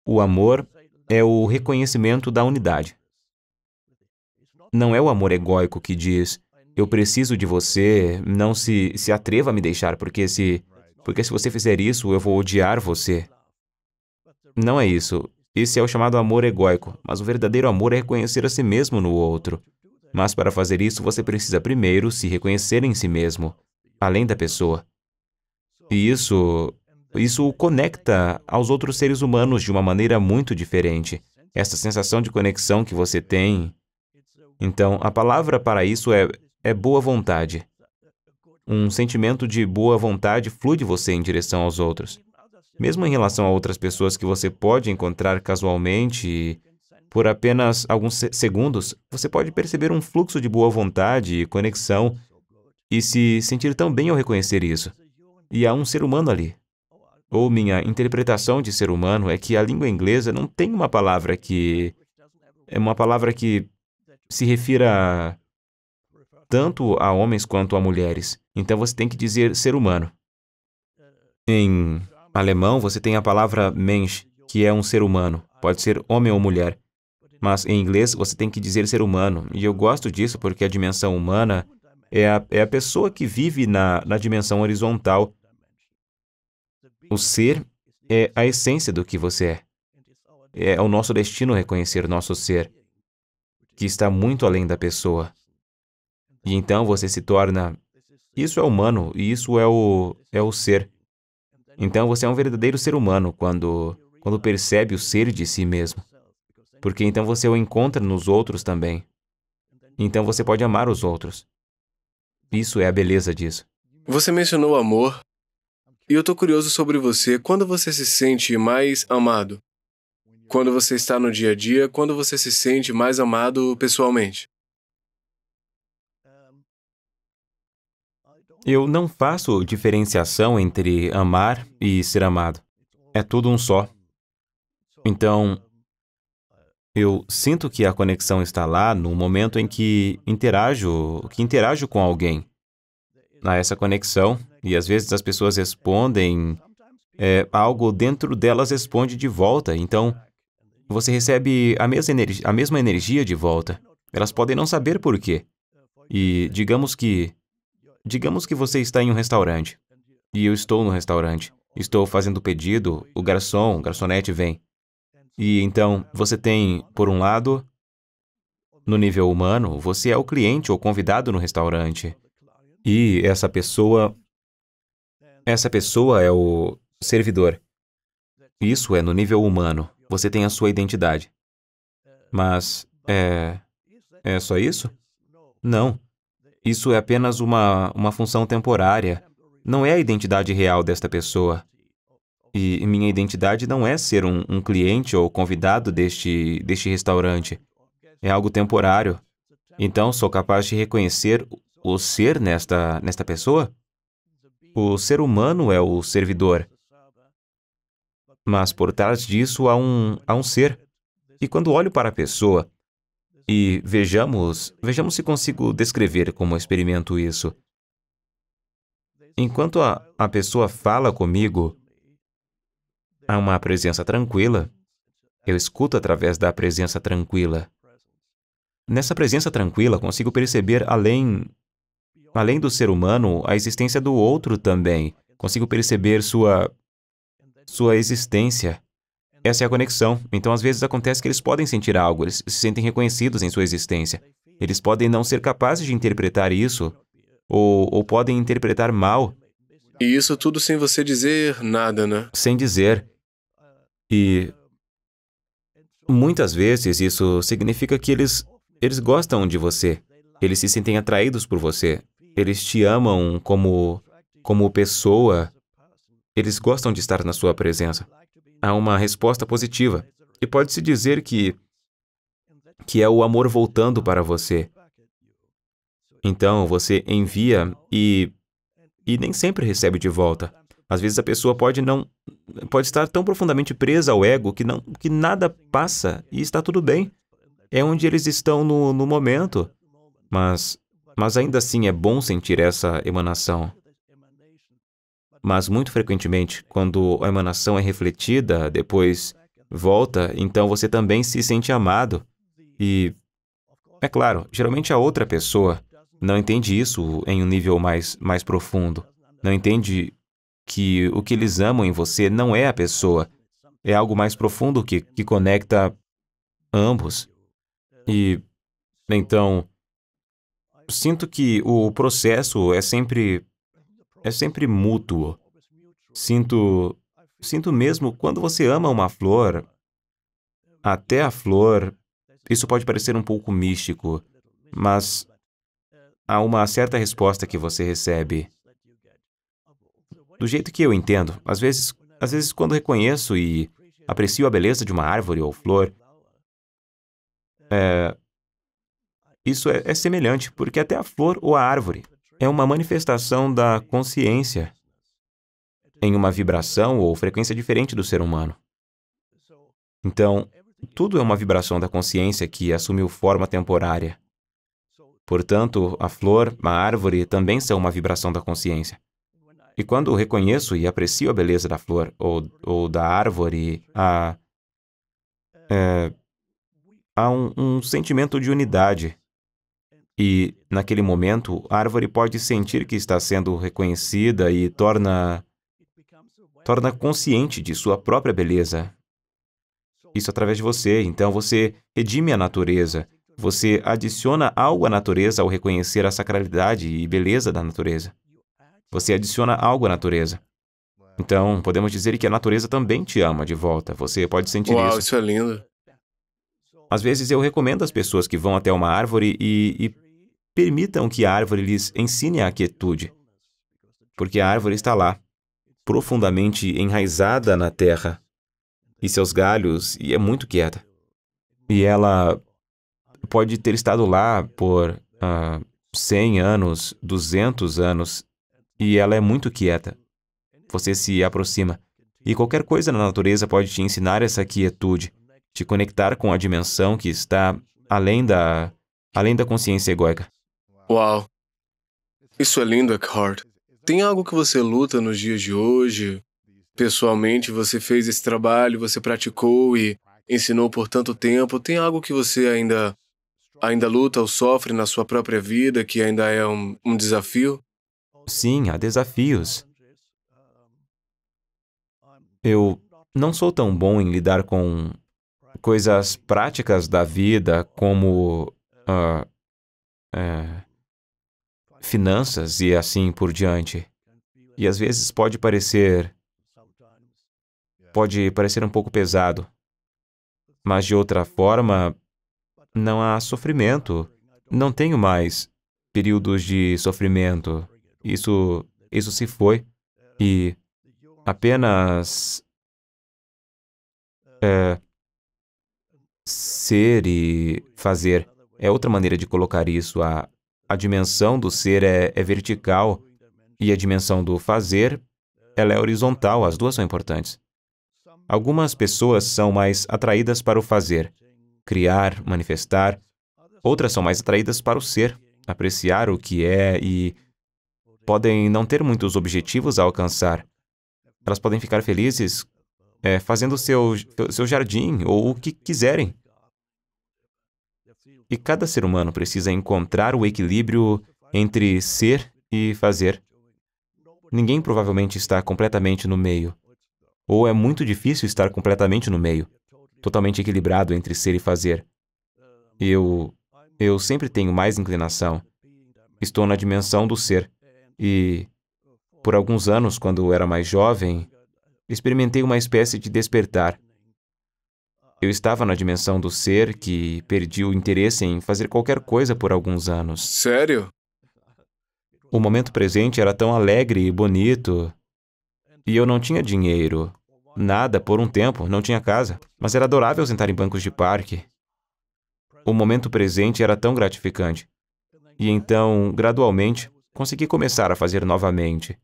o amor é o reconhecimento da unidade. Não é o amor egóico que diz, eu preciso de você, não se, se atreva a me deixar, porque se, porque se você fizer isso, eu vou odiar você. Não é isso. Esse é o chamado amor egóico, mas o verdadeiro amor é reconhecer a si mesmo no outro. Mas para fazer isso, você precisa primeiro se reconhecer em si mesmo, além da pessoa. E isso, isso o conecta aos outros seres humanos de uma maneira muito diferente. Essa sensação de conexão que você tem então, a palavra para isso é, é boa vontade. Um sentimento de boa vontade flui de você em direção aos outros. Mesmo em relação a outras pessoas que você pode encontrar casualmente, por apenas alguns segundos, você pode perceber um fluxo de boa vontade e conexão e se sentir tão bem ao reconhecer isso. E há um ser humano ali. Ou minha interpretação de ser humano é que a língua inglesa não tem uma palavra que. É uma palavra que se refira tanto a homens quanto a mulheres. Então você tem que dizer ser humano. Em alemão, você tem a palavra Mensch, que é um ser humano. Pode ser homem ou mulher. Mas em inglês, você tem que dizer ser humano. E eu gosto disso porque a dimensão humana é a, é a pessoa que vive na, na dimensão horizontal. O ser é a essência do que você é. É o nosso destino reconhecer nosso ser que está muito além da pessoa. E então você se torna. Isso é humano, e isso é o, é o ser. Então você é um verdadeiro ser humano quando, quando percebe o ser de si mesmo. Porque então você o encontra nos outros também. Então você pode amar os outros. Isso é a beleza disso. Você mencionou amor, e eu tô curioso sobre você. Quando você se sente mais amado? quando você está no dia a dia, quando você se sente mais amado pessoalmente? Eu não faço diferenciação entre amar e ser amado. É tudo um só. Então, uh, eu sinto que a conexão está lá no momento em que interajo, que interajo com alguém. na essa conexão e às vezes as pessoas respondem, é, algo dentro delas responde de volta. Então, você recebe a mesma, a mesma energia de volta. Elas podem não saber por quê. E digamos que. Digamos que você está em um restaurante. E eu estou no restaurante. Estou fazendo pedido, o garçom, o garçonete vem. E então, você tem, por um lado, no nível humano, você é o cliente ou convidado no restaurante. E essa pessoa. Essa pessoa é o servidor. Isso é no nível humano. Você tem a sua identidade. Mas é. É só isso? Não. Isso é apenas uma, uma função temporária. Não é a identidade real desta pessoa. E minha identidade não é ser um, um cliente ou convidado deste, deste restaurante. É algo temporário. Então, sou capaz de reconhecer o ser nesta, nesta pessoa? O ser humano é o servidor. Mas por trás disso há um, há um ser. E quando olho para a pessoa e vejamos, vejamos se consigo descrever como experimento isso. Enquanto a, a pessoa fala comigo, há uma presença tranquila. Eu escuto através da presença tranquila. Nessa presença tranquila, consigo perceber além além do ser humano, a existência do outro também. Consigo perceber sua sua existência. Essa é a conexão. Então, às vezes acontece que eles podem sentir algo, eles se sentem reconhecidos em sua existência. Eles podem não ser capazes de interpretar isso, ou, ou podem interpretar mal. E isso tudo sem você dizer nada, né? Sem dizer. E muitas vezes isso significa que eles, eles gostam de você. Eles se sentem atraídos por você. Eles te amam como, como pessoa eles gostam de estar na sua presença. Há uma resposta positiva. E pode-se dizer que que é o amor voltando para você. Então, você envia e e nem sempre recebe de volta. Às vezes a pessoa pode não pode estar tão profundamente presa ao ego que não que nada passa e está tudo bem. É onde eles estão no, no momento. Mas mas ainda assim é bom sentir essa emanação. Mas muito frequentemente, quando a emanação é refletida, depois volta, então você também se sente amado. E, é claro, geralmente a outra pessoa não entende isso em um nível mais, mais profundo. Não entende que o que eles amam em você não é a pessoa, é algo mais profundo que, que conecta ambos. E então, sinto que o processo é sempre é sempre mútuo. Sinto sinto mesmo quando você ama uma flor, até a flor, isso pode parecer um pouco místico, mas há uma certa resposta que você recebe. Do jeito que eu entendo, às vezes, às vezes quando reconheço e aprecio a beleza de uma árvore ou flor, é, isso é, é semelhante, porque até a flor ou a árvore é uma manifestação da consciência em uma vibração ou frequência diferente do ser humano. Então, tudo é uma vibração da consciência que assumiu forma temporária. Portanto, a flor, a árvore também são uma vibração da consciência. E quando reconheço e aprecio a beleza da flor ou, ou da árvore, há, é, há um, um sentimento de unidade e, naquele momento, a árvore pode sentir que está sendo reconhecida e torna torna consciente de sua própria beleza. Isso através de você, então você redime a natureza. Você adiciona algo à natureza ao reconhecer a sacralidade e beleza da natureza. Você adiciona algo à natureza. Então, podemos dizer que a natureza também te ama de volta. Você pode sentir Uau, isso. Uau, isso é lindo. Às vezes eu recomendo às pessoas que vão até uma árvore e, e Permitam que a árvore lhes ensine a quietude, porque a árvore está lá, profundamente enraizada na terra, e seus galhos, e é muito quieta. E ela pode ter estado lá por ah, 100 anos, 200 anos, e ela é muito quieta. Você se aproxima. E qualquer coisa na natureza pode te ensinar essa quietude, te conectar com a dimensão que está além da, além da consciência egóica. Uau! Isso é lindo, Eckhart. Tem algo que você luta nos dias de hoje? Pessoalmente, você fez esse trabalho, você praticou e ensinou por tanto tempo. Tem algo que você ainda ainda luta ou sofre na sua própria vida que ainda é um, um desafio? Sim, há desafios. Eu não sou tão bom em lidar com coisas práticas da vida como. Uh, finanças e assim por diante. E às vezes pode parecer pode parecer um pouco pesado. Mas de outra forma, não há sofrimento. Não tenho mais períodos de sofrimento. Isso isso se foi e apenas é, ser e fazer é outra maneira de colocar isso. A a dimensão do ser é, é vertical e a dimensão do fazer ela é horizontal, as duas são importantes. Algumas pessoas são mais atraídas para o fazer, criar, manifestar. Outras são mais atraídas para o ser, apreciar o que é e podem não ter muitos objetivos a alcançar. Elas podem ficar felizes é, fazendo seu, seu jardim ou o que quiserem. E cada ser humano precisa encontrar o equilíbrio entre ser e fazer. Ninguém provavelmente está completamente no meio. Ou é muito difícil estar completamente no meio, totalmente equilibrado entre ser e fazer. Eu. Eu sempre tenho mais inclinação. Estou na dimensão do ser. E. Por alguns anos, quando eu era mais jovem, experimentei uma espécie de despertar eu estava na dimensão do ser que perdi o interesse em fazer qualquer coisa por alguns anos. Sério? O momento presente era tão alegre e bonito. E eu não tinha dinheiro. Nada por um tempo, não tinha casa. Mas era adorável sentar em bancos de parque. O momento presente era tão gratificante. E então, gradualmente, consegui começar a fazer novamente.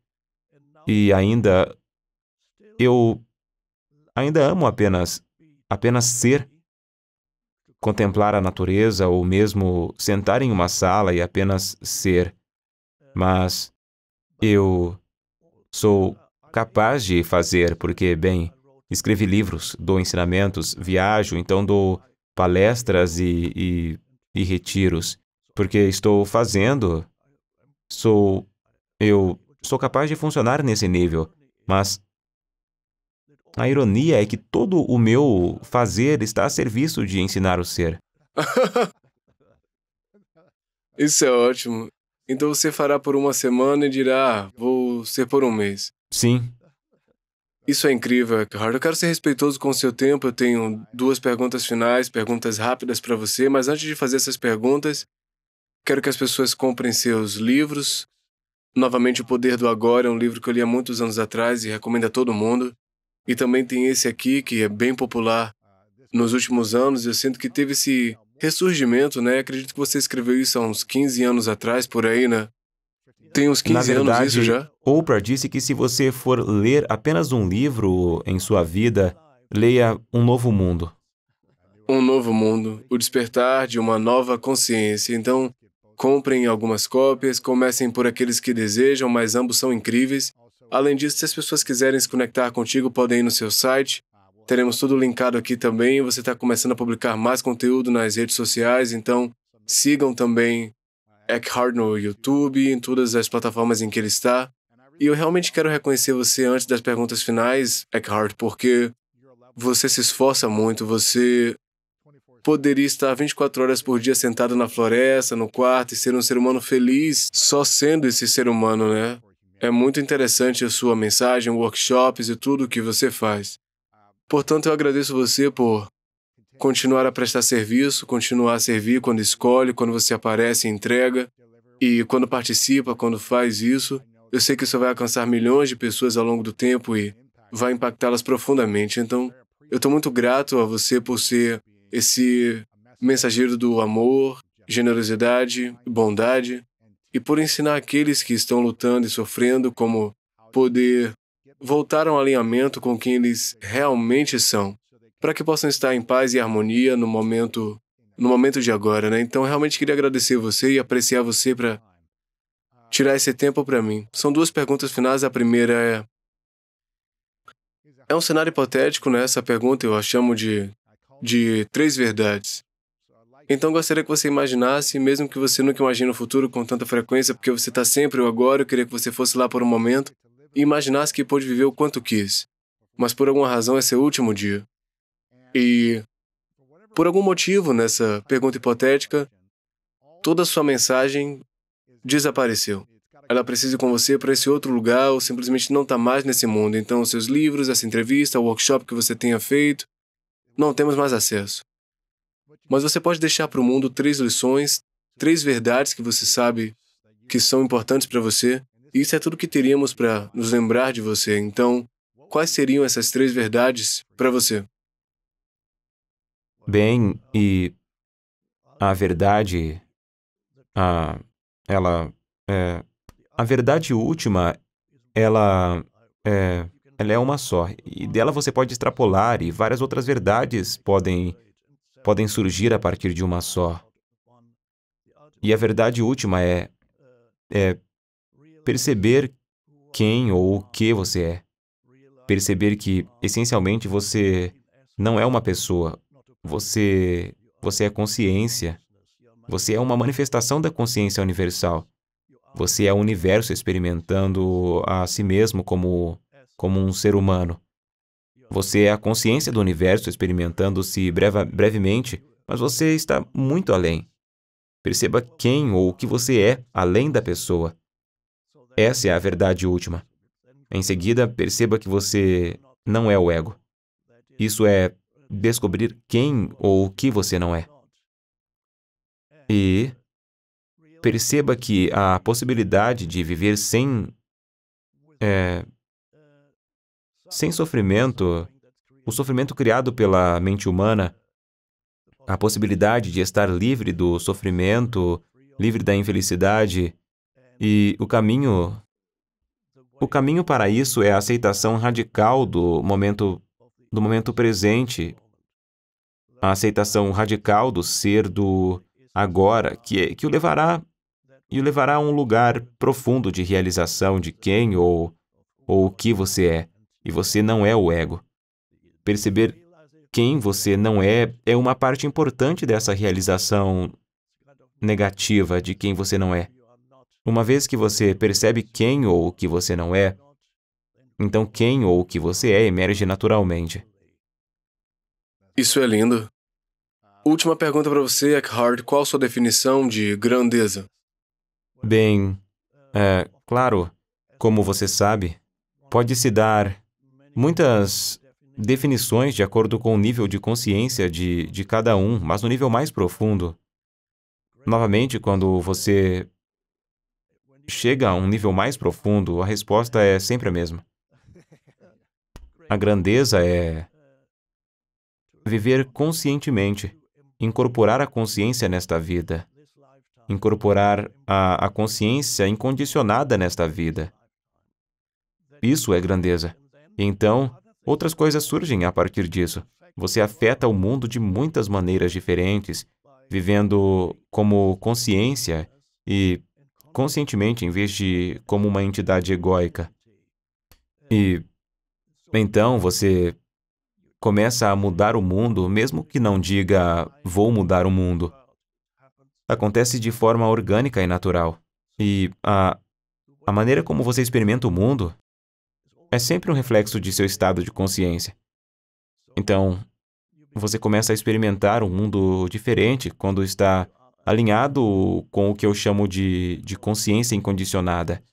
E ainda. Eu. Ainda amo apenas apenas ser, contemplar a natureza ou mesmo sentar em uma sala e apenas ser. Mas eu sou capaz de fazer, porque, bem, escrevi livros, dou ensinamentos, viajo, então dou palestras e, e, e retiros, porque estou fazendo, sou. Eu sou capaz de funcionar nesse nível, mas a ironia é que todo o meu fazer está a serviço de ensinar o ser. Isso é ótimo. Então você fará por uma semana e dirá: ah, vou ser por um mês. Sim. Isso é incrível, Eckhart. Eu quero ser respeitoso com o seu tempo. Eu tenho duas perguntas finais, perguntas rápidas para você, mas antes de fazer essas perguntas, quero que as pessoas comprem seus livros. Novamente, O Poder do Agora é um livro que eu li há muitos anos atrás e recomendo a todo mundo. E também tem esse aqui que é bem popular nos últimos anos. Eu sinto que teve esse ressurgimento, né? Acredito que você escreveu isso há uns 15 anos atrás, por aí, né? Tem uns 15 Na verdade, anos isso já? Oprah disse que se você for ler apenas um livro em sua vida, leia Um Novo Mundo. Um Novo Mundo, o despertar de uma nova consciência. Então, comprem algumas cópias, comecem por aqueles que desejam, mas ambos são incríveis. Além disso, se as pessoas quiserem se conectar contigo, podem ir no seu site. Teremos tudo linkado aqui também. Você está começando a publicar mais conteúdo nas redes sociais, então sigam também Eckhart no YouTube, em todas as plataformas em que ele está. E eu realmente quero reconhecer você antes das perguntas finais, Eckhart, porque você se esforça muito, você poderia estar 24 horas por dia sentado na floresta, no quarto e ser um ser humano feliz só sendo esse ser humano, né? É muito interessante a sua mensagem, workshops e tudo o que você faz. Portanto, eu agradeço você por continuar a prestar serviço, continuar a servir quando escolhe, quando você aparece e entrega, e quando participa, quando faz isso. Eu sei que isso vai alcançar milhões de pessoas ao longo do tempo e vai impactá-las profundamente. Então, eu estou muito grato a você por ser esse mensageiro do amor, generosidade, bondade e por ensinar aqueles que estão lutando e sofrendo como poder voltar ao alinhamento com quem eles realmente são, para que possam estar em paz e harmonia no momento no momento de agora, né? Então, realmente queria agradecer você e apreciar você para tirar esse tempo para mim. São duas perguntas finais. A primeira é é um cenário hipotético, né? Essa pergunta eu a chamo de de três verdades. Então gostaria que você imaginasse, mesmo que você nunca imagine o futuro com tanta frequência, porque você está sempre o agora, eu queria que você fosse lá por um momento, e imaginasse que pôde viver o quanto quis. Mas por alguma razão é seu último dia. E, por algum motivo, nessa pergunta hipotética, toda a sua mensagem desapareceu. Ela precisa ir com você para esse outro lugar ou simplesmente não está mais nesse mundo. Então, os seus livros, essa entrevista, o workshop que você tenha feito, não temos mais acesso. Mas você pode deixar para o mundo três lições, três verdades que você sabe que são importantes para você. E isso é tudo que teríamos para nos lembrar de você. Então, quais seriam essas três verdades para você? Bem, e a verdade, a, ela, é, a verdade última, ela é, ela é uma só. E dela você pode extrapolar e várias outras verdades podem podem surgir a partir de uma só. E a verdade última é, é perceber quem ou o que você é. Perceber que, essencialmente, você não é uma pessoa. Você, você é consciência. Você é uma manifestação da consciência universal. Você é o universo experimentando a si mesmo como, como um ser humano. Você é a consciência do universo experimentando-se brevemente, mas você está muito além. Perceba quem ou o que você é além da pessoa. Essa é a verdade última. Em seguida, perceba que você não é o ego. Isso é descobrir quem ou o que você não é. E perceba que a possibilidade de viver sem é, sem sofrimento, o sofrimento criado pela mente humana, a possibilidade de estar livre do sofrimento, livre da infelicidade, e o caminho o caminho para isso é a aceitação radical do momento do momento presente, a aceitação radical do ser do agora, que, é, que o levará e o levará a um lugar profundo de realização de quem ou, ou o que você é e você não é o ego. Perceber quem você não é é uma parte importante dessa realização negativa de quem você não é. Uma vez que você percebe quem ou o que você não é, então quem ou o que você é emerge naturalmente. Isso é lindo. Última pergunta para você, Eckhart qual sua definição de grandeza? Bem, é, claro, como você sabe, pode-se dar muitas definições de acordo com o nível de consciência de, de cada um, mas no nível mais profundo. Novamente, quando você chega a um nível mais profundo, a resposta é sempre a mesma. A grandeza é viver conscientemente, incorporar a consciência nesta vida, incorporar a, a consciência incondicionada nesta vida. Isso é grandeza. Então, outras coisas surgem a partir disso. Você afeta o mundo de muitas maneiras diferentes, vivendo como consciência e conscientemente em vez de como uma entidade egoica E então você começa a mudar o mundo, mesmo que não diga vou mudar o mundo. Acontece de forma orgânica e natural. E a, a maneira como você experimenta o mundo é sempre um reflexo de seu estado de consciência. Então, você começa a experimentar um mundo diferente quando está alinhado com o que eu chamo de, de consciência incondicionada,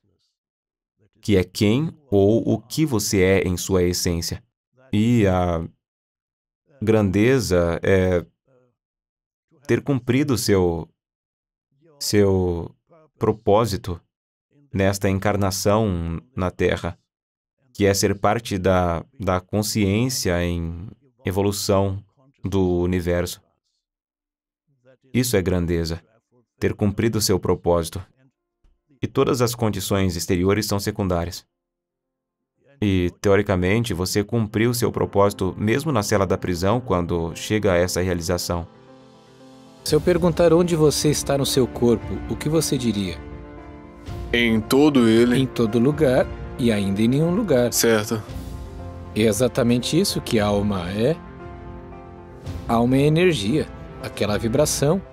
que é quem ou o que você é em sua essência. E a grandeza é ter cumprido seu seu propósito nesta encarnação na Terra que é ser parte da, da consciência em evolução do universo. Isso é grandeza, ter cumprido seu propósito. E todas as condições exteriores são secundárias. E, teoricamente, você cumpriu seu propósito mesmo na cela da prisão quando chega a essa realização. Se eu perguntar onde você está no seu corpo, o que você diria? Em todo ele. Em todo lugar e ainda em nenhum lugar. Certo. É exatamente isso que alma é. Alma é energia, aquela vibração